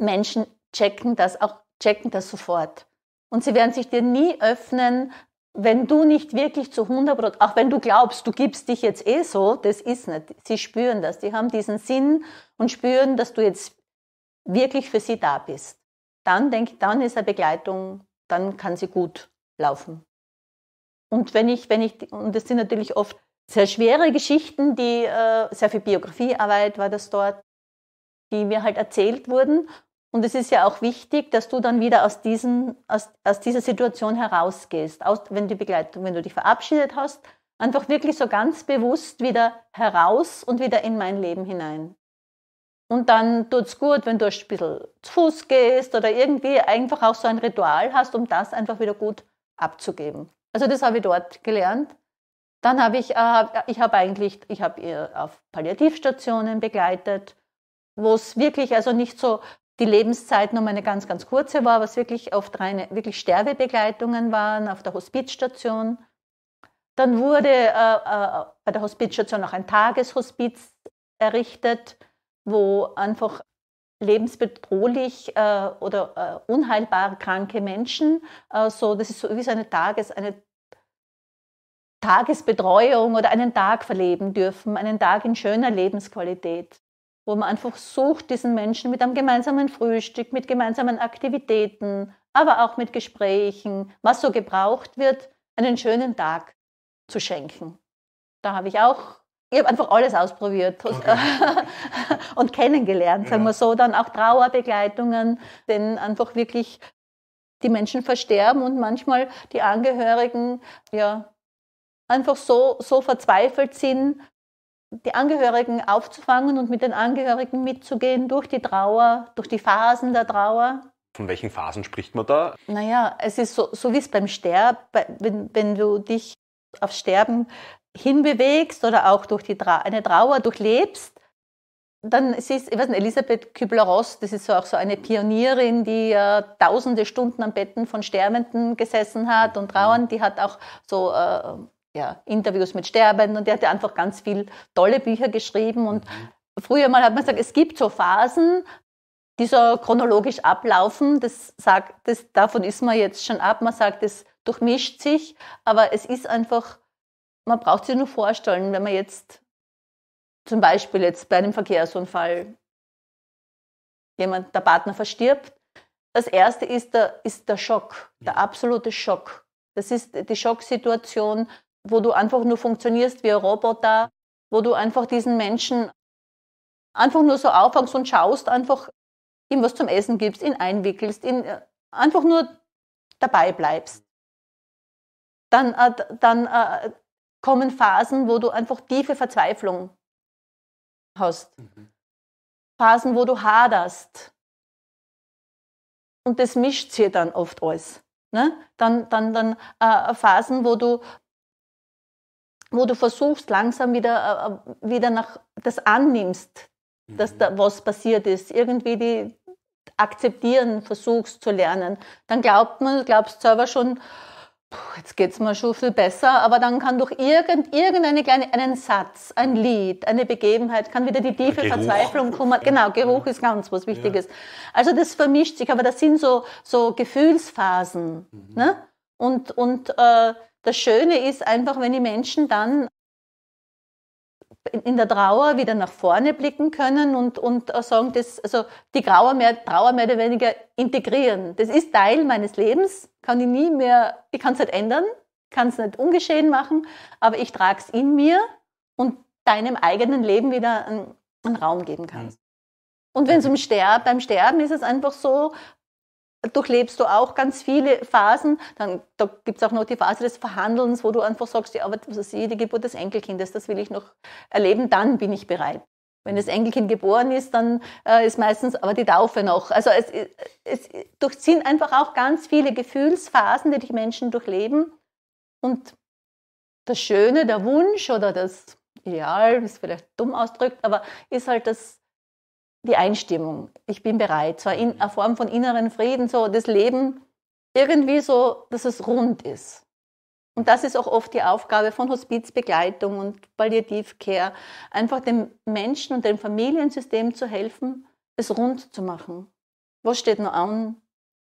Menschen checken das auch, checken das sofort. Und sie werden sich dir nie öffnen, wenn du nicht wirklich zu 100 Prozent, auch wenn du glaubst, du gibst dich jetzt eh so, das ist nicht. Sie spüren das. Die haben diesen Sinn und spüren, dass du jetzt wirklich für sie da bist. Dann denke ich, dann ist eine Begleitung, dann kann sie gut laufen. Und wenn ich, wenn ich, und das sind natürlich oft sehr schwere Geschichten, die äh, sehr viel Biografiearbeit war das dort, die mir halt erzählt wurden. Und es ist ja auch wichtig, dass du dann wieder aus, diesen, aus, aus dieser Situation herausgehst, aus, wenn die Begleitung, wenn du dich verabschiedet hast, einfach wirklich so ganz bewusst wieder heraus und wieder in mein Leben hinein. Und dann tut's gut, wenn du ein bisschen zu Fuß gehst oder irgendwie einfach auch so ein Ritual hast, um das einfach wieder gut abzugeben. Also das habe ich dort gelernt. Dann habe ich, äh, äh ich habe eigentlich, ich habe ihr äh, auf Palliativstationen begleitet, wo es wirklich also nicht so die Lebenszeit nur eine ganz, ganz kurze war, was wirklich oft reine, wirklich Sterbebegleitungen waren auf der Hospizstation. Dann wurde äh, äh, bei der Hospizstation auch ein Tageshospiz errichtet, wo einfach lebensbedrohlich äh, oder äh, unheilbar kranke Menschen. Äh, so, das ist so wie so eine, Tages-, eine Tagesbetreuung oder einen Tag verleben dürfen, einen Tag in schöner Lebensqualität, wo man einfach sucht, diesen Menschen mit einem gemeinsamen Frühstück, mit gemeinsamen Aktivitäten, aber auch mit Gesprächen, was so gebraucht wird, einen schönen Tag zu schenken. Da habe ich auch ich habe einfach alles ausprobiert okay. und kennengelernt, sagen ja. wir so. Dann auch Trauerbegleitungen, denn einfach wirklich die Menschen versterben und manchmal die Angehörigen ja einfach so, so verzweifelt sind, die Angehörigen aufzufangen und mit den Angehörigen mitzugehen durch die Trauer, durch die Phasen der Trauer. Von welchen Phasen spricht man da? Naja, es ist so, so wie es beim Sterben, wenn, wenn du dich aufs Sterben hinbewegst oder auch durch die Tra eine Trauer durchlebst. Dann ist, ich weiß nicht, Elisabeth Kübler-Ross, das ist so auch so eine Pionierin, die äh, tausende Stunden am Betten von Sterbenden gesessen hat und trauern. Die hat auch so äh, ja, Interviews mit Sterbenden und die hat ja einfach ganz viel tolle Bücher geschrieben. Und mhm. früher mal hat man gesagt, es gibt so Phasen, die so chronologisch ablaufen. Das sagt, das, davon ist man jetzt schon ab. Man sagt, es durchmischt sich, aber es ist einfach man braucht sich nur vorstellen, wenn man jetzt zum Beispiel jetzt bei einem Verkehrsunfall jemand, der Partner verstirbt, das erste ist der, ist der Schock, der absolute Schock. Das ist die Schocksituation, wo du einfach nur funktionierst wie ein Roboter, wo du einfach diesen Menschen einfach nur so auffangst und schaust, einfach ihm was zum Essen gibst, ihn einwickelst, ihn äh, einfach nur dabei bleibst. Dann, äh, dann äh, kommen Phasen, wo du einfach tiefe Verzweiflung hast. Mhm. Phasen, wo du haderst. Und das mischt sich dann oft alles. Ne? Dann, dann, dann äh, äh Phasen, wo du, wo du versuchst, langsam wieder, äh, äh wieder nach, das annimmst, mhm. dass da was passiert ist. Irgendwie die akzeptieren versuchst zu lernen. Dann glaubt man, glaubst selber schon, Puh, jetzt geht's mir schon viel besser, aber dann kann durch irgend, irgendeine kleine, einen Satz, ein Lied, eine Begebenheit, kann wieder die tiefe Geruch. Verzweiflung kommen. Genau, Geruch ja. ist ganz was Wichtiges. Ja. Also das vermischt sich, aber das sind so, so Gefühlsphasen. Mhm. Ne? Und, und äh, das Schöne ist einfach, wenn die Menschen dann in der Trauer wieder nach vorne blicken können und, und äh, sagen, das, also die Trauer mehr, Trauer mehr oder weniger integrieren. Das ist Teil meines Lebens, kann ich nie mehr, ich kann es nicht ändern, kann es nicht ungeschehen machen, aber ich trage es in mir und deinem eigenen Leben wieder einen, einen Raum geben kann. Mhm. Und wenn es mhm. um Sterb, beim Sterben ist es einfach so, durchlebst du auch ganz viele Phasen. Dann da gibt es auch noch die Phase des Verhandelns, wo du einfach sagst, ja, aber das siehe, die Geburt des Enkelkindes, das will ich noch erleben, dann bin ich bereit. Wenn das Enkelkind geboren ist, dann äh, ist meistens aber die Taufe noch. Also es, es durchziehen einfach auch ganz viele Gefühlsphasen, die die Menschen durchleben. Und das Schöne, der Wunsch oder das Ideal, ist vielleicht dumm ausdrückt, aber ist halt das, die Einstimmung. Ich bin bereit. Zwar in einer Form von inneren Frieden, so das Leben irgendwie so, dass es rund ist. Und das ist auch oft die Aufgabe von Hospizbegleitung und Palliativcare, einfach dem Menschen und dem Familiensystem zu helfen, es rund zu machen. Was steht noch an?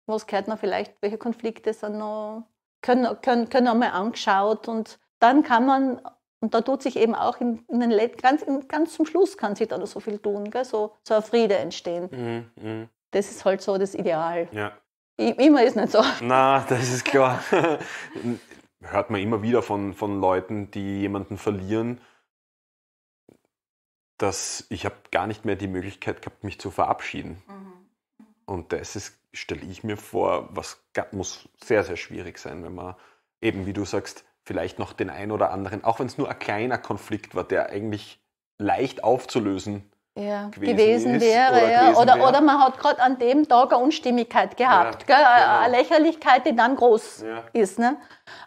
Was gehört noch vielleicht? Welche Konflikte sind noch, können, können, können noch mal angeschaut? Und dann kann man und da tut sich eben auch in, in den ganz, in, ganz zum Schluss kann sich da noch so viel tun, gell? so so ein Friede entstehen. Mhm, mh. Das ist halt so das Ideal. Ja. Immer ist nicht so. Na, das ist klar. Hört man immer wieder von, von Leuten, die jemanden verlieren, dass ich habe gar nicht mehr die Möglichkeit gehabt, mich zu verabschieden. Mhm. Und das ist, stelle ich mir vor, was muss sehr, sehr schwierig sein, wenn man eben, wie du sagst, vielleicht noch den einen oder anderen, auch wenn es nur ein kleiner Konflikt war, der eigentlich leicht aufzulösen ja, gewesen, gewesen, wäre. Oder, ja. gewesen oder, wäre. oder, man hat gerade an dem Tag eine Unstimmigkeit gehabt, ja, genau. eine Lächerlichkeit, die dann groß ist. Ne?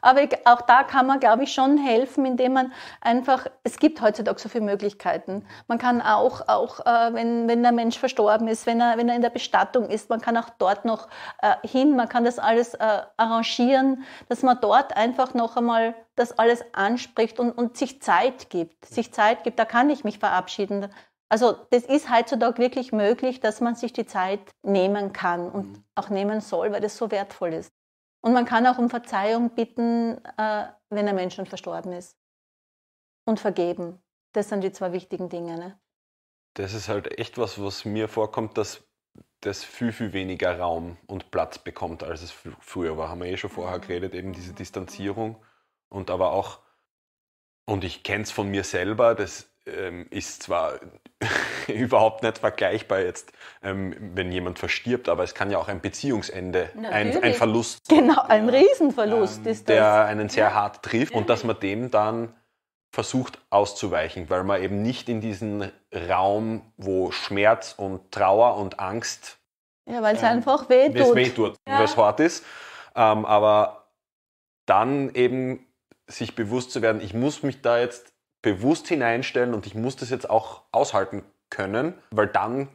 Aber auch da kann man, glaube ich, schon helfen, indem man einfach, es gibt heutzutage so viele Möglichkeiten. Man kann auch, auch äh, wenn, wenn der Mensch verstorben ist, wenn er, wenn er in der Bestattung ist, man kann auch dort noch äh, hin, man kann das alles äh, arrangieren, dass man dort einfach noch einmal das alles anspricht und, und sich Zeit gibt. Sich Zeit gibt, da kann ich mich verabschieden, also das ist heutzutage wirklich möglich, dass man sich die Zeit nehmen kann und mhm. auch nehmen soll, weil das so wertvoll ist. Und man kann auch um Verzeihung bitten, äh, wenn ein Mensch schon verstorben ist. Und vergeben. Das sind die zwei wichtigen Dinge. Ne? Das ist halt echt was, was mir vorkommt, dass das viel, viel weniger Raum und Platz bekommt, als es früher war. Haben wir eh schon vorher mhm. geredet, eben diese mhm. Distanzierung. Und aber auch, und ich kenne es von mir selber, das ähm, ist zwar überhaupt nicht vergleichbar jetzt, ähm, wenn jemand verstirbt, aber es kann ja auch ein Beziehungsende, ein, ein, Verlust. Genau, ein der, Riesenverlust ähm, ist das. Der einen sehr hart trifft und dass man dem dann versucht auszuweichen, weil man eben nicht in diesen Raum, wo Schmerz und Trauer und Angst. Ja, weil es ähm, einfach wehtut. Es wehtut, ja. weil es hart ist. Ähm, aber dann eben sich bewusst zu werden, ich muss mich da jetzt bewusst hineinstellen und ich muss das jetzt auch aushalten können, weil dann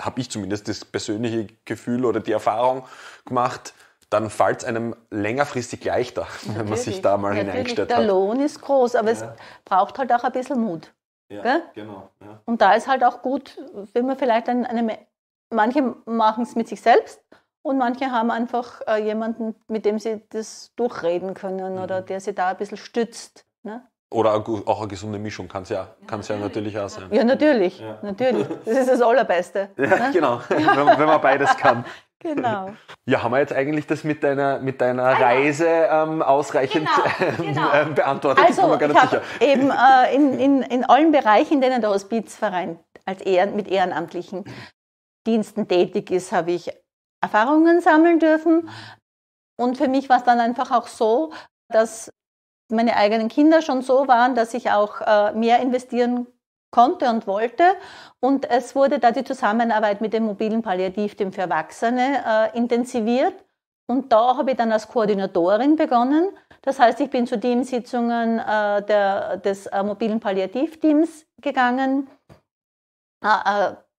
habe ich zumindest das persönliche Gefühl oder die Erfahrung gemacht, dann fällt es einem längerfristig leichter, Natürlich. wenn man sich da mal hineingestellt der hat. Der Lohn ist groß, aber ja. es braucht halt auch ein bisschen Mut. Ja, genau. Ja. Und da ist halt auch gut, wenn man vielleicht eine, eine manche machen es mit sich selbst und manche haben einfach äh, jemanden, mit dem sie das durchreden können mhm. oder der sie da ein bisschen stützt. Ne? Oder auch eine gesunde Mischung kann es ja, kann's ja natürlich auch sein. Ja, natürlich, ja. natürlich. Das ist das Allerbeste. Ja, ne? genau, wenn, wenn, man beides kann. Genau. Ja, haben wir jetzt eigentlich das mit deiner, mit deiner also, Reise ähm, ausreichend genau, ähm, genau. Ähm, beantwortet? Also, ich, ich habe eben äh, in, in, in allen Bereichen, in denen der Hospizverein als Ehren, mit ehrenamtlichen Diensten tätig ist, habe ich Erfahrungen sammeln dürfen. Und für mich war es dann einfach auch so, dass meine eigenen Kinder schon so waren, dass ich auch äh, mehr investieren konnte und wollte. Und es wurde da die Zusammenarbeit mit dem mobilen Palliativteam für Erwachsene äh, intensiviert. Und da habe ich dann als Koordinatorin begonnen. Das heißt, ich bin zu Teamsitzungen äh, der, des äh, mobilen Palliativteams gegangen.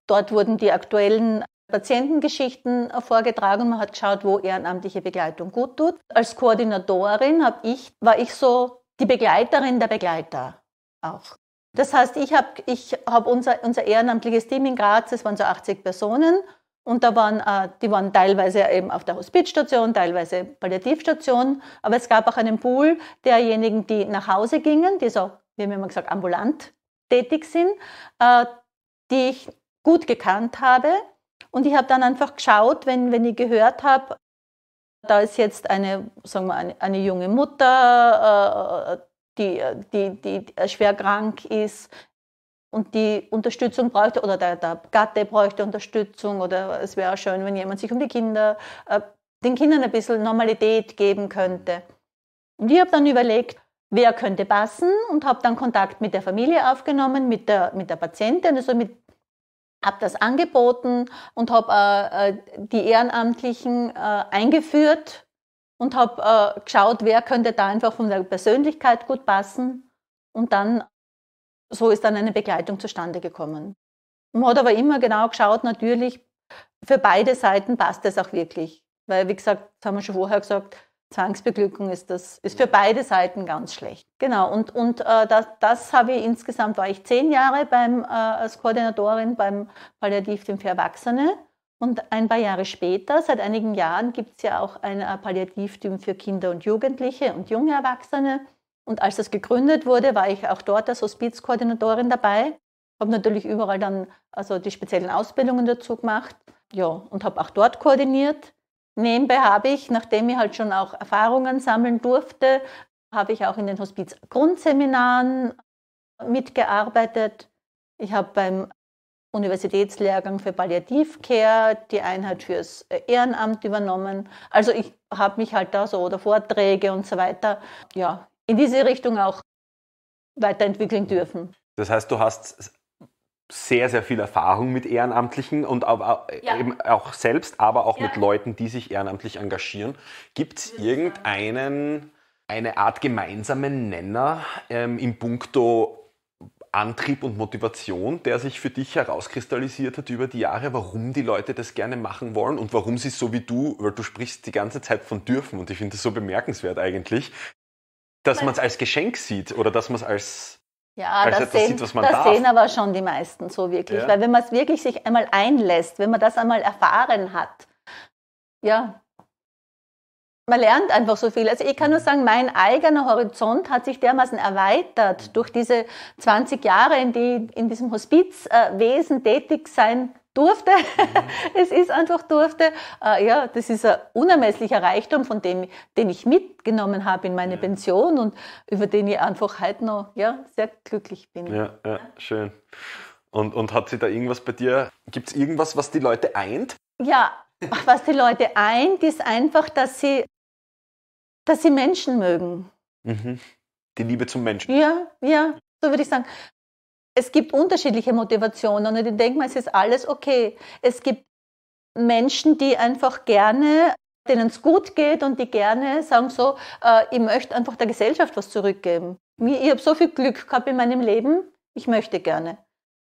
dort wurden die aktuellen Patientengeschichten vorgetragen. und Man hat geschaut, wo ehrenamtliche Begleitung gut tut. Als Koordinatorin hab ich, war ich so die Begleiterin der Begleiter auch. Das heißt, ich habe ich hab unser, unser ehrenamtliches Team in Graz, es waren so 80 Personen und da waren, äh, die waren teilweise eben auf der Hospizstation, teilweise Palliativstation, aber es gab auch einen Pool derjenigen, die nach Hause gingen, die so, wie haben immer gesagt, ambulant tätig sind, äh, die ich gut gekannt habe und ich habe dann einfach geschaut, wenn, wenn ich gehört habe, da ist jetzt eine, sagen wir, eine, eine junge Mutter, äh, die, die, die schwer krank ist und die Unterstützung bräuchte oder der, der Gatte bräuchte Unterstützung oder es wäre schön, wenn jemand sich um die Kinder, äh, den Kindern ein bisschen Normalität geben könnte. Und ich habe dann überlegt, wer könnte passen und habe dann Kontakt mit der Familie aufgenommen, mit der, mit der Patientin, also mit habe das angeboten und habe äh, äh, die Ehrenamtlichen äh, eingeführt und habe äh, geschaut, wer könnte da einfach von der Persönlichkeit gut passen. Und dann, so ist dann eine Begleitung zustande gekommen. Man hat aber immer genau geschaut, natürlich, für beide Seiten passt es auch wirklich. Weil, wie gesagt, das haben wir schon vorher gesagt, Zwangsbeglückung ist das ist für beide Seiten ganz schlecht. Genau und und äh, das, das habe ich insgesamt war ich zehn Jahre beim äh, als Koordinatorin beim Palliativteam für Erwachsene und ein paar Jahre später, seit einigen Jahren, gibt es ja auch ein äh, Palliativteam für Kinder und Jugendliche und junge Erwachsene. Und als das gegründet wurde, war ich auch dort als Hospizkoordinatorin dabei. Habe natürlich überall dann also die speziellen Ausbildungen dazu gemacht. Ja, und habe auch dort koordiniert. Nebenbei habe ich, nachdem ich halt schon auch Erfahrungen sammeln durfte, habe ich auch in den Hospizgrundseminaren mitgearbeitet. Ich habe beim Universitätslehrgang für Palliativcare die Einheit fürs äh, Ehrenamt übernommen. Also ich habe mich halt da so oder Vorträge und so weiter, ja, in diese Richtung auch weiterentwickeln dürfen. Das heißt, du hast sehr, sehr viel Erfahrung mit Ehrenamtlichen und aber äh, ja. eben auch selbst, aber auch ja. mit Leuten, die sich ehrenamtlich engagieren. Gibt es irgendeinen, eine Art gemeinsamen Nenner ähm, im Punkto Antrieb und Motivation, der sich für dich herauskristallisiert hat über die Jahre, warum die Leute das gerne machen wollen und warum sie so wie du, weil du sprichst die ganze Zeit von dürfen und ich finde das so bemerkenswert eigentlich, dass man es als Geschenk sieht oder dass man es als ja, das, das, sehen, sieht, das sehen, aber schon die meisten so wirklich. Ja. Weil wenn man es wirklich sich einmal einlässt, wenn man das einmal erfahren hat, ja, man lernt einfach so viel. Also ich kann nur mhm. sagen, mein eigener Horizont hat sich dermaßen erweitert mhm. durch diese 20 Jahre, in die in diesem Hospizwesen tätig sein durfte. Mhm. es ist einfach durfte. Äh, ja, das ist ein unermesslicher Reichtum, von dem, den ich mitgenommen habe in meine ja. Pension und über den ich einfach heute noch ja, sehr glücklich bin. Ja, ja schön. Und, und hat sie da irgendwas bei dir? Gibt es irgendwas, was die Leute eint? Ja, was die Leute eint, ist einfach, dass sie, dass sie Menschen mögen. Mhm. Die Liebe zum Menschen. Ja, ja, so würde ich sagen es gibt unterschiedliche Motivationen und ich denke mal, es ist alles okay. Es gibt Menschen, die einfach gerne, denen es gut geht und die gerne sagen so, äh, ich möchte einfach der Gesellschaft was zurückgeben. Ich habe so viel Glück gehabt in meinem Leben, ich möchte gerne.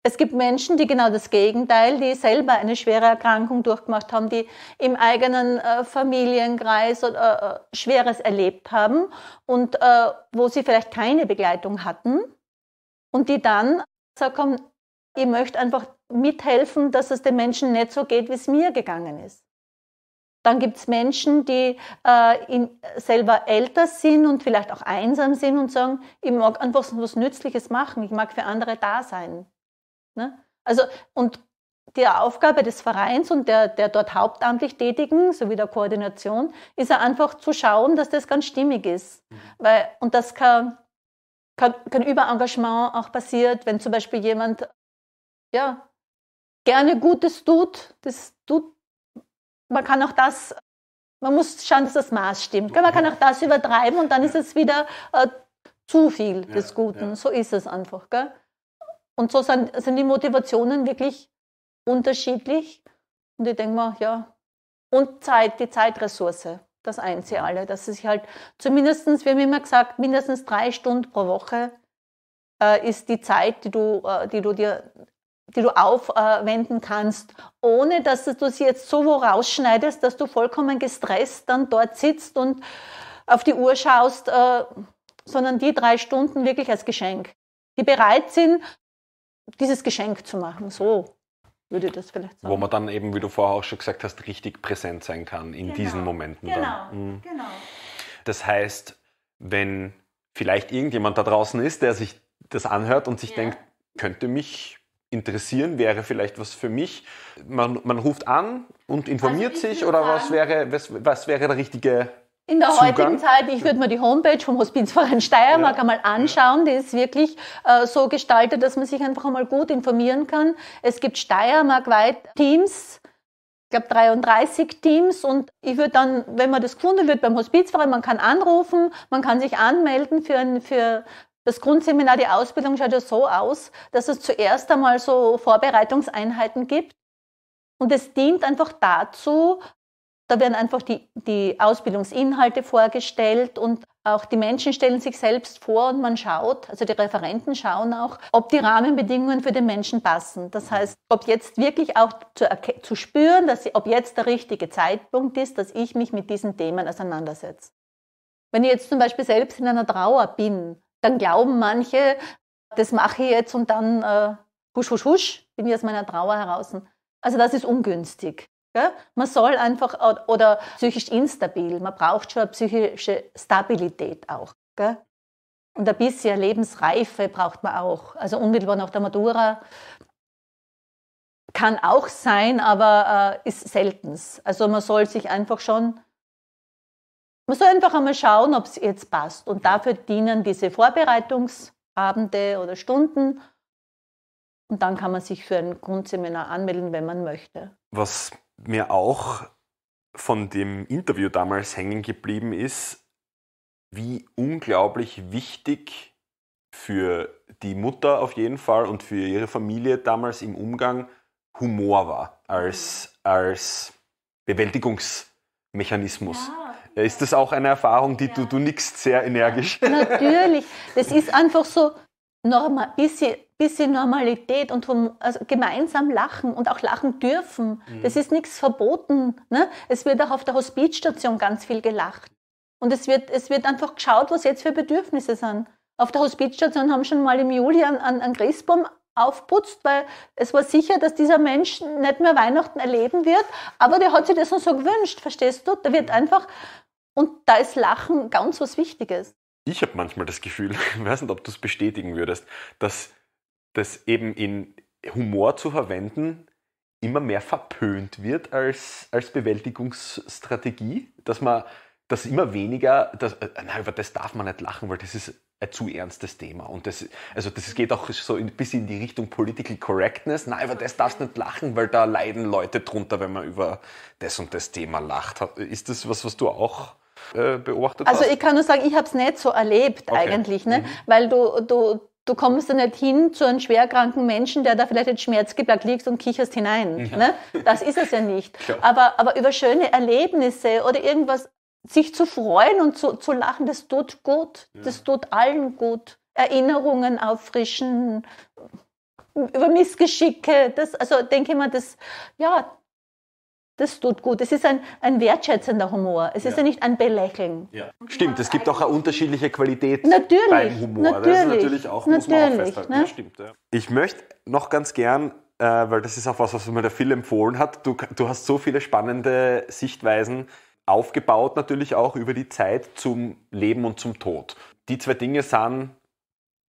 Es gibt Menschen, die genau das Gegenteil, die selber eine schwere Erkrankung durchgemacht haben, die im eigenen äh, Familienkreis oder, äh, äh, Schweres erlebt haben und äh, wo sie vielleicht keine Begleitung hatten und die dann sagen, ich möchte einfach mithelfen, dass es den Menschen nicht so geht, wie es mir gegangen ist. Dann gibt es Menschen, die äh, in, selber älter sind und vielleicht auch einsam sind und sagen, ich mag einfach was Nützliches machen, ich mag für andere da sein. Ne? Also, und die Aufgabe des Vereins und der, der dort hauptamtlich Tätigen sowie der Koordination ist ja einfach zu schauen, dass das ganz stimmig ist. Mhm. Weil, und das kann, kann, kann Überengagement auch passiert, wenn zum Beispiel jemand ja, gerne Gutes tut. Das tut. Man kann auch das, man muss schauen, dass das Maß stimmt. Man kann auch das übertreiben und dann ist es wieder äh, zu viel des Guten. So ist es einfach. Gell? Und so sind, sind die Motivationen wirklich unterschiedlich. Und ich denke mal, ja, und Zeit, die Zeitressource das einzige alle, dass sie sich halt zumindestens, wir haben immer gesagt, mindestens drei Stunden pro Woche äh, ist die Zeit, die du, äh, die du dir die du aufwenden kannst, ohne dass du sie jetzt so wo rausschneidest, dass du vollkommen gestresst dann dort sitzt und auf die Uhr schaust, äh, sondern die drei Stunden wirklich als Geschenk, die bereit sind, dieses Geschenk zu machen. So würde das vielleicht sagen. Wo man dann eben, wie du vorher auch schon gesagt hast, richtig präsent sein kann in genau. diesen Momenten. Genau, dann. Mhm. genau. Das heißt, wenn vielleicht irgendjemand da draußen ist, der sich das anhört und sich ja. denkt, könnte mich interessieren, wäre vielleicht was für mich. Man, man ruft an und informiert also sich oder was wäre, was, was wäre der richtige in der Zugang. heutigen Zeit, ich würde mir die Homepage vom Hospizverein Steiermark ja. einmal anschauen. Die ist wirklich äh, so gestaltet, dass man sich einfach einmal gut informieren kann. Es gibt steiermarkweit Teams, ich glaube 33 Teams und ich würde dann, wenn man das gefunden wird beim Hospizverein, man kann anrufen, man kann sich anmelden für ein, für das Grundseminar, die Ausbildung schaut ja so aus, dass es zuerst einmal so Vorbereitungseinheiten gibt. Und es dient einfach dazu, da werden einfach die, die Ausbildungsinhalte vorgestellt und auch die Menschen stellen sich selbst vor und man schaut, also die Referenten schauen auch, ob die Rahmenbedingungen für den Menschen passen. Das heißt, ob jetzt wirklich auch zu, zu spüren, dass ich, ob jetzt der richtige Zeitpunkt ist, dass ich mich mit diesen Themen auseinandersetze. Wenn ich jetzt zum Beispiel selbst in einer Trauer bin, dann glauben manche, das mache ich jetzt und dann äh, husch, husch, husch, bin ich aus meiner Trauer heraus. Also das ist ungünstig. Ja? Man soll einfach, oder psychisch instabil, man braucht schon eine psychische Stabilität auch. Gell? Und ein bisschen Lebensreife braucht man auch. Also unmittelbar nach der Matura kann auch sein, aber äh, ist seltens. Also man soll sich einfach schon, man soll einfach einmal schauen, ob es jetzt passt. Und dafür dienen diese Vorbereitungsabende oder Stunden. Und dann kann man sich für ein Grundseminar anmelden, wenn man möchte. Was mir auch von dem Interview damals hängen geblieben ist, wie unglaublich wichtig für die Mutter auf jeden Fall und für ihre Familie damals im Umgang Humor war als, mhm. als Bewältigungsmechanismus. Ja. Ist das auch eine Erfahrung, die ja. du, du nickst sehr energisch? Natürlich. Das ist einfach so normal, bisschen bisschen Normalität und also gemeinsam lachen und auch lachen dürfen. Mhm. Das ist nichts verboten. Ne? Es wird auch auf der Hospizstation ganz viel gelacht. Und es wird, es wird einfach geschaut, was jetzt für Bedürfnisse sind. Auf der Hospizstation haben schon mal im Juli einen, einen, einen Christbaum aufputzt, weil es war sicher, dass dieser Mensch nicht mehr Weihnachten erleben wird, aber der hat sich das noch so gewünscht, verstehst du? Da wird mhm. einfach, und da ist Lachen ganz was Wichtiges. Ich habe manchmal das Gefühl, ich weiß nicht, ob du es bestätigen würdest, dass dass eben in Humor zu verwenden immer mehr verpönt wird als, als Bewältigungsstrategie, dass man das immer weniger, das, äh, nein, über das darf man nicht lachen, weil das ist ein zu ernstes Thema. Und das, also das geht auch so ein bisschen in die Richtung Political Correctness. Nein, über das darfst du nicht lachen, weil da leiden Leute drunter, wenn man über das und das Thema lacht. Ist das was, was du auch äh, beobachtet also hast? Also ich kann nur sagen, ich habe es nicht so erlebt okay. eigentlich, ne? Mhm. weil du, du, du kommst da nicht hin zu einem schwerkranken Menschen, der da vielleicht jetzt schmerzgeplagt liegt und kicherst hinein. Ja. Mhm. Ne? Das ist es ja nicht. aber, aber über schöne Erlebnisse oder irgendwas, sich zu freuen und zu, zu lachen, das tut gut. Ja. Das tut allen gut. Erinnerungen auffrischen, über Missgeschicke, das, also denke ich mal, das, ja, das tut gut. Es ist ein, ein wertschätzender Humor. Es ja. ist ja nicht ein Belächeln. Ja. Stimmt, es gibt auch eine unterschiedliche Qualität natürlich, beim Humor. Natürlich, ne? das ist natürlich auch, natürlich, muss man auch festhalten. Ne? stimmt, ja. Ich möchte noch ganz gern, äh, weil das ist auch was, was mir der Phil empfohlen hat, du, du hast so viele spannende Sichtweisen aufgebaut, natürlich auch über die Zeit zum Leben und zum Tod. Die zwei Dinge sind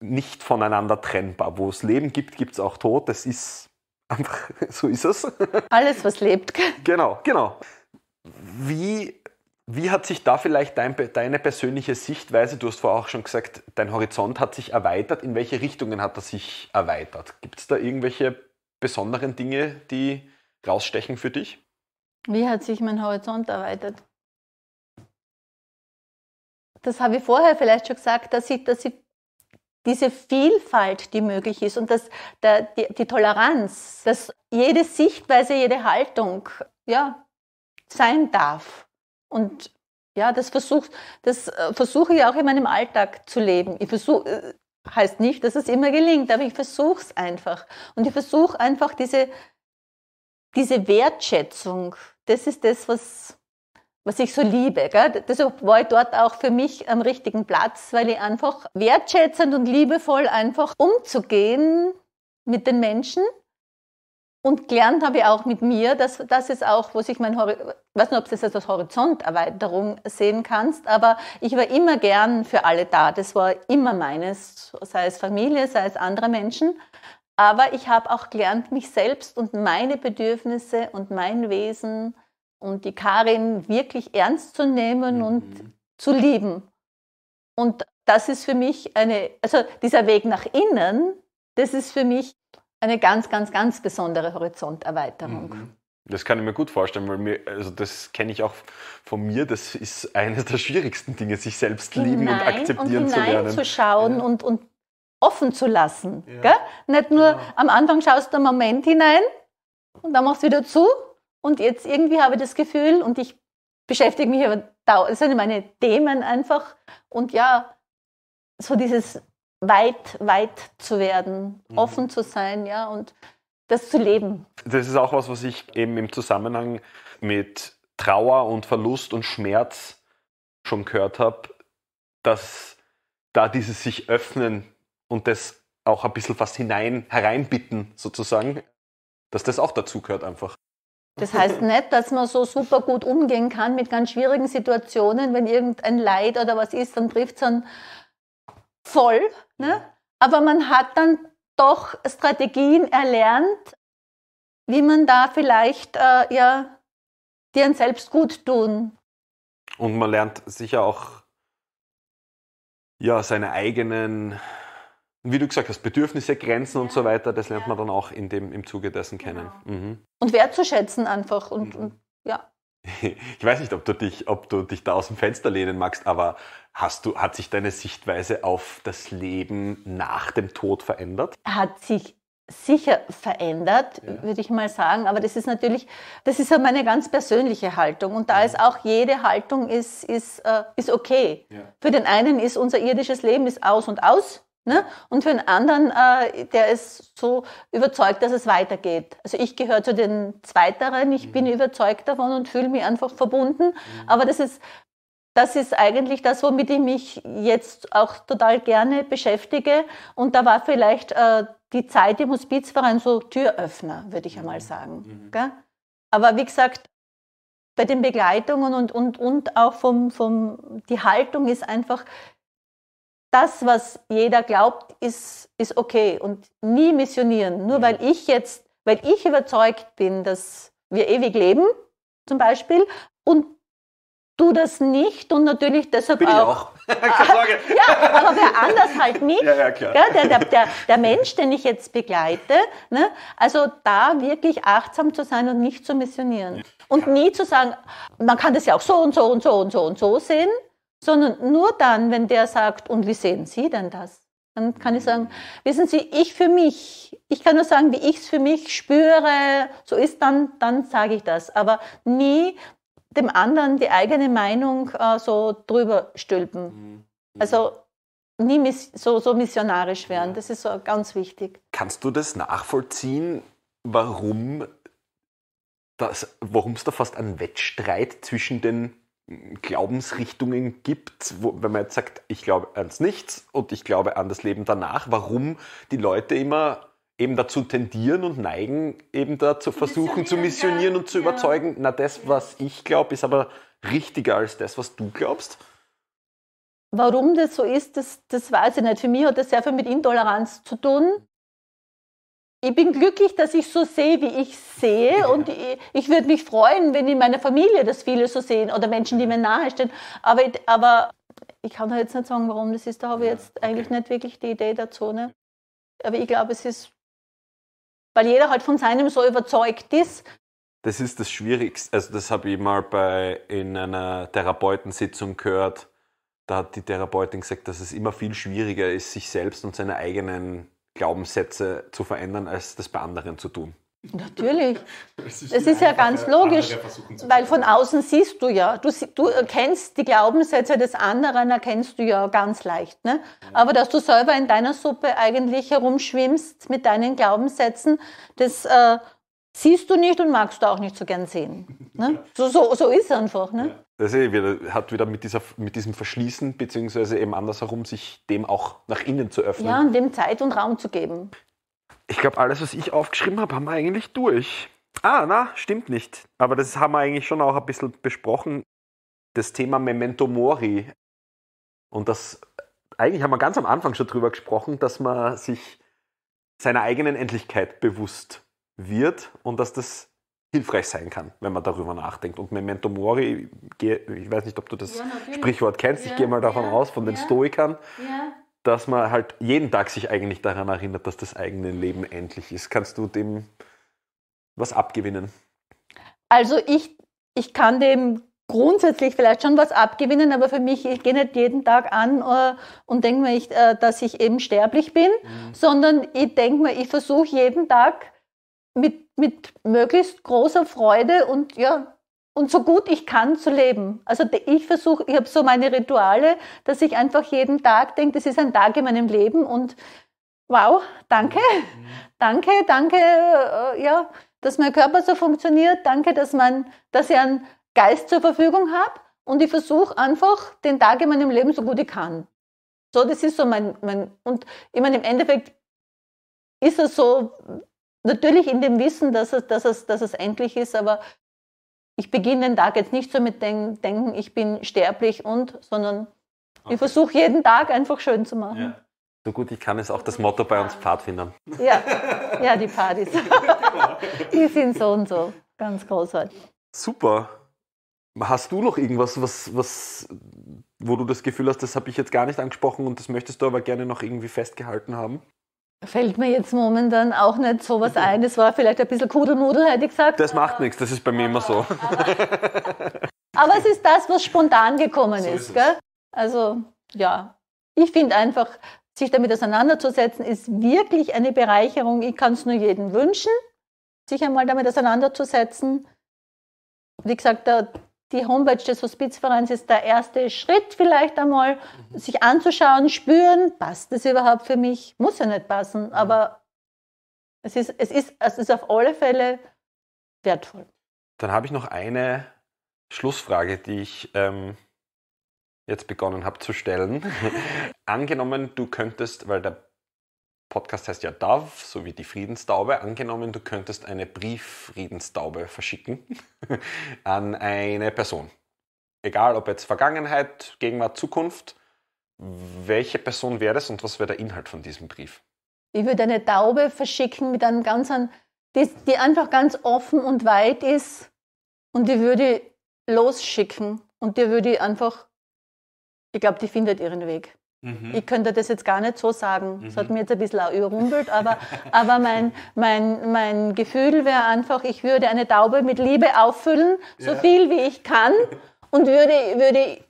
nicht voneinander trennbar. Wo es Leben gibt, gibt es auch Tod. Das ist Einfach, so ist es. Alles, was lebt. Genau, genau. Wie, wie hat sich da vielleicht dein, deine persönliche Sichtweise, du hast vorher auch schon gesagt, dein Horizont hat sich erweitert. In welche Richtungen hat er sich erweitert? Gibt es da irgendwelche besonderen Dinge, die rausstechen für dich? Wie hat sich mein Horizont erweitert? Das habe ich vorher vielleicht schon gesagt, dass ich, dass ich diese Vielfalt, die möglich ist und das, der, die, die, Toleranz, dass jede Sichtweise, jede Haltung ja, sein darf. Und ja, das, versuch, das äh, versuche ich auch in meinem Alltag zu leben. Ich versuche, äh, heißt nicht, dass es immer gelingt, aber ich versuche es einfach. Und ich versuche einfach diese, diese Wertschätzung, das ist das, was, was ich so liebe. Gell? Deshalb war ich dort auch für mich am richtigen Platz, weil ich einfach wertschätzend und liebevoll einfach umzugehen mit den Menschen. Und gelernt habe ich auch mit mir, dass das ist auch, wo ich mein, Hori weiß nicht, ob du das als Horizonterweiterung sehen kannst, aber ich war immer gern für alle da. Das war immer meines, sei es Familie, sei es andere Menschen. Aber ich habe auch gelernt, mich selbst und meine Bedürfnisse und mein Wesen und die Karin wirklich ernst zu nehmen mhm. und zu lieben. Und das ist für mich eine, also dieser Weg nach innen, das ist für mich eine ganz, ganz, ganz besondere Horizonterweiterung. Mhm. Das kann ich mir gut vorstellen, weil mir, also das kenne ich auch von mir, das ist eines der schwierigsten Dinge, sich selbst lieben und akzeptieren und zu lernen. zu schauen ja. und, und offen zu lassen. Ja. Nicht nur ja. Genau. am Anfang schaust du einen Moment hinein und dann machst du wieder zu und jetzt irgendwie habe ich das Gefühl, und ich beschäftige mich aber, das sind meine Themen einfach. Und ja, so dieses weit, weit zu werden, mhm. offen zu sein, ja, und das zu leben. Das ist auch was, was ich eben im Zusammenhang mit Trauer und Verlust und Schmerz schon gehört habe, dass da dieses sich öffnen und das auch ein bisschen fast hinein, hereinbitten sozusagen, dass das auch dazu gehört einfach. Das heißt nicht, dass man so super gut umgehen kann mit ganz schwierigen Situationen. Wenn irgendein Leid oder was ist, dann trifft es dann voll. Ne? Aber man hat dann doch Strategien erlernt, wie man da vielleicht äh, ja, deren selbst gut tun. Und man lernt sicher auch ja, seine eigenen und wie du gesagt hast, Bedürfnisse, Grenzen und so weiter, das lernt man dann auch in dem, im Zuge dessen genau. kennen. Mhm. Und wertzuschätzen einfach und, mhm. und ja. Ich weiß nicht, ob du, dich, ob du dich da aus dem Fenster lehnen magst, aber hast du, hat sich deine Sichtweise auf das Leben nach dem Tod verändert? Hat sich sicher verändert, ja. würde ich mal sagen. Aber das ist natürlich, das ist ja meine ganz persönliche Haltung. Und da ja. Mhm. ist auch jede Haltung ist, ist, äh, ist okay. Ja. Für den einen ist unser irdisches Leben ist aus und aus. Ne? Und für einen anderen, äh, der ist so überzeugt, dass es weitergeht. Also ich gehöre zu den Zweiteren, ich mhm. bin überzeugt davon und fühle mich einfach verbunden. Mhm. Aber das ist, das ist eigentlich das, womit ich mich jetzt auch total gerne beschäftige. Und da war vielleicht äh, die Zeit im Hospizverein so Türöffner, würde ich einmal mhm. sagen. Mhm. Aber wie gesagt, bei den Begleitungen und, und, und auch vom, vom, die Haltung ist einfach, das, was jeder glaubt, ist, ist okay und nie missionieren. Nur mhm. weil ich jetzt, weil ich überzeugt bin, dass wir ewig leben, zum Beispiel, und du das nicht und natürlich deshalb Bin auch. Ich auch. Keine ah, Sorge. ja, aber wer anders halt nicht. Ja, ja, klar. Ja, der, der, der, Mensch, den ich jetzt begleite, ne? also da wirklich achtsam zu sein und nicht zu missionieren. Und nie zu sagen, man kann das ja auch so und so und so und so und so sehen, sondern nur dann, wenn der sagt, und wie sehen Sie denn das? Dann kann ich sagen, wissen Sie, ich für mich, ich kann nur sagen, wie ich es für mich spüre, so ist dann, dann sage ich das. Aber nie dem anderen die eigene Meinung äh, so drüber stülpen. Mhm. Mhm. Also nie miss so, so missionarisch werden, das ist so ganz wichtig. Kannst du das nachvollziehen, warum es da fast einen Wettstreit zwischen den Glaubensrichtungen gibt, wo, wenn man jetzt sagt, ich glaube ans Nichts und ich glaube an das Leben danach, warum die Leute immer eben dazu tendieren und neigen, eben da zu versuchen zu missionieren und zu ja. überzeugen, na das, was ich glaube, ist aber richtiger als das, was du glaubst? Warum das so ist, das, das weiß ich nicht. Für mich hat das sehr viel mit Intoleranz zu tun ich bin glücklich, dass ich so sehe, wie ich sehe. Und ich, ich würde mich freuen, wenn in meiner Familie das viele so sehen oder Menschen, die mir nahestehen. Aber, aber ich kann halt jetzt nicht sagen, warum das ist. Da habe ich jetzt eigentlich nicht wirklich die Idee dazu. Ne? Aber ich glaube, es ist, weil jeder halt von seinem so überzeugt ist. Das ist das Schwierigste. Also, das habe ich mal bei, in einer Therapeutensitzung gehört. Da hat die Therapeutin gesagt, dass es immer viel schwieriger ist, sich selbst und seine eigenen Glaubenssätze zu verändern, als das bei anderen zu tun. Natürlich. Es ist, ist, ja ganz logisch, weil von außen siehst du ja, du, du erkennst die Glaubenssätze des anderen, erkennst du ja ganz leicht. Ne? Aber dass du selber in deiner Suppe eigentlich herumschwimmst mit deinen Glaubenssätzen, das äh, siehst du nicht und magst du auch nicht so gern sehen. Ne? So, so, so ist es einfach. Ne? Das eh wieder, hat wieder mit, dieser, mit diesem Verschließen, beziehungsweise eben andersherum, sich dem auch nach innen zu öffnen. Ja, und dem Zeit und Raum zu geben. Ich glaube, alles, was ich aufgeschrieben habe, haben wir eigentlich durch. Ah, na, stimmt nicht. Aber das haben wir eigentlich schon auch ein bisschen besprochen. Das Thema Memento Mori. Und das, eigentlich haben wir ganz am Anfang schon drüber gesprochen, dass man sich seiner eigenen Endlichkeit bewusst wird und dass das hilfreich sein kann, wenn man darüber nachdenkt. Und Memento Mori, ich weiß nicht, ob du das ja, Sprichwort kennst, ja, ich gehe mal davon ja, aus, von den Stoikern, dass man halt jeden Tag sich eigentlich daran erinnert, dass das eigene Leben endlich ist. Kannst du dem was abgewinnen? Also ich, ich kann dem grundsätzlich vielleicht schon was abgewinnen, aber für mich, ich gehe nicht jeden Tag an uh, und denke mir, ich, uh, äh, dass ich eben sterblich bin, mhm. sondern ich denke mir, ich versuche jeden Tag, mit, mit möglichst großer Freude und ja, und so gut ich kann zu leben. Also ich versuche, ich habe so meine Rituale, dass ich einfach jeden Tag denke, das ist ein Tag in meinem Leben und wow, danke, mhm. danke, danke, äh, ja, dass mein Körper so funktioniert, danke, dass, man, dass ich einen Geist zur Verfügung habe und ich versuche einfach, den Tag in meinem Leben so gut ich kann. So, das ist so mein, mein und ich meine, im Endeffekt ist es so, natürlich in dem Wissen, dass es, dass es, dass es endlich ist, aber ich beginne den Tag jetzt nicht so mit dem Denken, ich bin sterblich und, sondern okay. ich versuche jeden Tag einfach schön zu machen. Ja. So gut ich kann, es auch das Motto bei uns Pfadfindern. Ja, ja die Partys. die sind so und so. Ganz großartig. Super. Hast du noch irgendwas, was, was, wo du das Gefühl hast, das habe ich jetzt gar nicht angesprochen und das möchtest du aber gerne noch irgendwie festgehalten haben? Fällt mir jetzt momentan auch nicht so was ein. Das war vielleicht ein bisschen Kudelmudel, hätte ich gesagt. Das macht nichts, das ist bei mir immer so. Aber es ist das, was spontan gekommen so ist. ist also ja, ich finde einfach, sich damit auseinanderzusetzen, ist wirklich eine Bereicherung. Ich kann es nur jedem wünschen, sich einmal damit auseinanderzusetzen. Wie gesagt, da, die Homepage des Hospizvereins ist der erste Schritt vielleicht einmal, mhm. sich anzuschauen, spüren, passt das überhaupt für mich? Muss ja nicht passen, aber es ist, es ist, es ist auf alle Fälle wertvoll. Dann habe ich noch eine Schlussfrage, die ich ähm, jetzt begonnen habe zu stellen. Angenommen, du könntest, weil der Podcast heißt ja Dove, so wie die Friedenstaube. Angenommen, du könntest eine Brieffriedenstaube verschicken an eine Person. Egal ob jetzt Vergangenheit, Gegenwart, Zukunft. Welche Person wäre das und was wäre der Inhalt von diesem Brief? Ich würde eine Taube verschicken mit einem ganz, die einfach ganz offen und weit ist und die würde losschicken und die würde einfach, ich glaube, die findet ihren Weg. Mhm. Ich könnte das jetzt gar nicht so sagen. Mhm. Das hat mhm. mir jetzt ein bisschen auch überrumpelt, aber, aber mein, mein, mein Gefühl wäre einfach, ich würde eine Taube mit Liebe auffüllen, so ja. viel wie ich kann, und würde, würde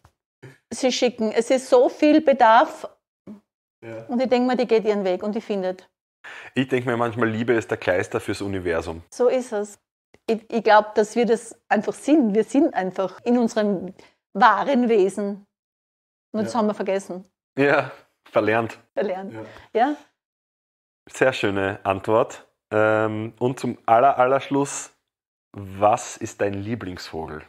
sie schicken. Es ist so viel Bedarf. Ja. Und ich denke mal, die geht ihren Weg und die findet. Ich denke mir manchmal, Liebe ist der Kleister fürs Universum. So ist es. Ich, ich glaube, dass wir das einfach sind. Wir sind einfach in unserem wahren Wesen. Und ja. das haben wir vergessen. Ja, verlernt. Verlernt, ja. ja. Sehr schöne Antwort. Ähm, und zum aller, aller Schluss, was ist dein Lieblingsvogel?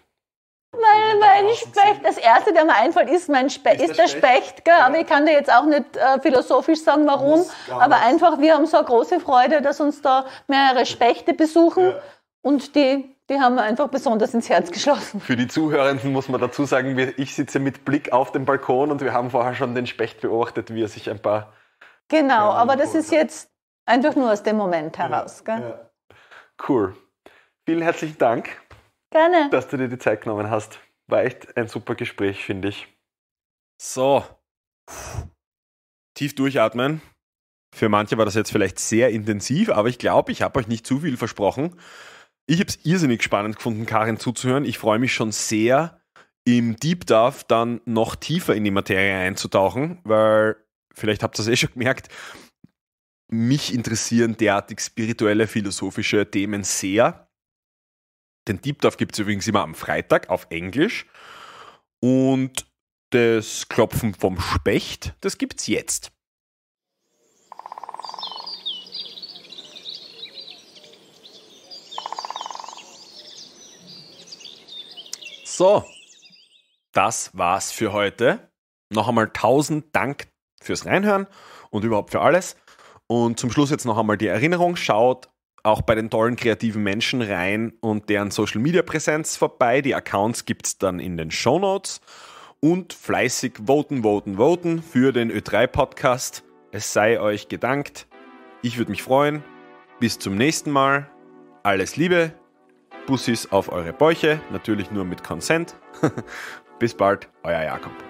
Mein, mein Specht, das erste, der mir einfällt, ist, mein Spe ist, ist der Specht. Specht gell? Ja. Aber ich kann dir jetzt auch nicht äh, philosophisch sagen, warum. Aber einfach, wir haben so eine große Freude, dass uns da mehrere Spechte besuchen. Ja. Und die die haben wir einfach besonders ins Herz geschlossen. Für die Zuhörenden muss man dazu sagen, ich sitze mit Blick auf den Balkon und wir haben vorher schon den Specht beobachtet, wie er sich ein paar. Genau, aber das ist jetzt einfach nur aus dem Moment heraus. Ja, ja. Cool. Vielen herzlichen Dank. Gerne. Dass du dir die Zeit genommen hast. War echt ein super Gespräch, finde ich. So. Tief durchatmen. Für manche war das jetzt vielleicht sehr intensiv, aber ich glaube, ich habe euch nicht zu viel versprochen. Ich habe es irrsinnig spannend gefunden, Karin zuzuhören. Ich freue mich schon sehr, im Deep Dive dann noch tiefer in die Materie einzutauchen, weil vielleicht habt ihr es eh schon gemerkt, mich interessieren derartig spirituelle, philosophische Themen sehr. Den Deep Dive gibt es übrigens immer am Freitag auf Englisch. Und das Klopfen vom Specht, das gibt es jetzt. So, das war's für heute. Noch einmal tausend Dank fürs Reinhören und überhaupt für alles. Und zum Schluss jetzt noch einmal die Erinnerung, schaut auch bei den tollen kreativen Menschen rein und deren Social Media Präsenz vorbei. Die Accounts gibt es dann in den Show Notes. Und fleißig voten, voten, voten für den Ö3-Podcast. Es sei euch gedankt. Ich würde mich freuen. Bis zum nächsten Mal. Alles Liebe, Bussis auf eure Bäuche, natürlich nur mit Consent. Bis bald, euer Jakob.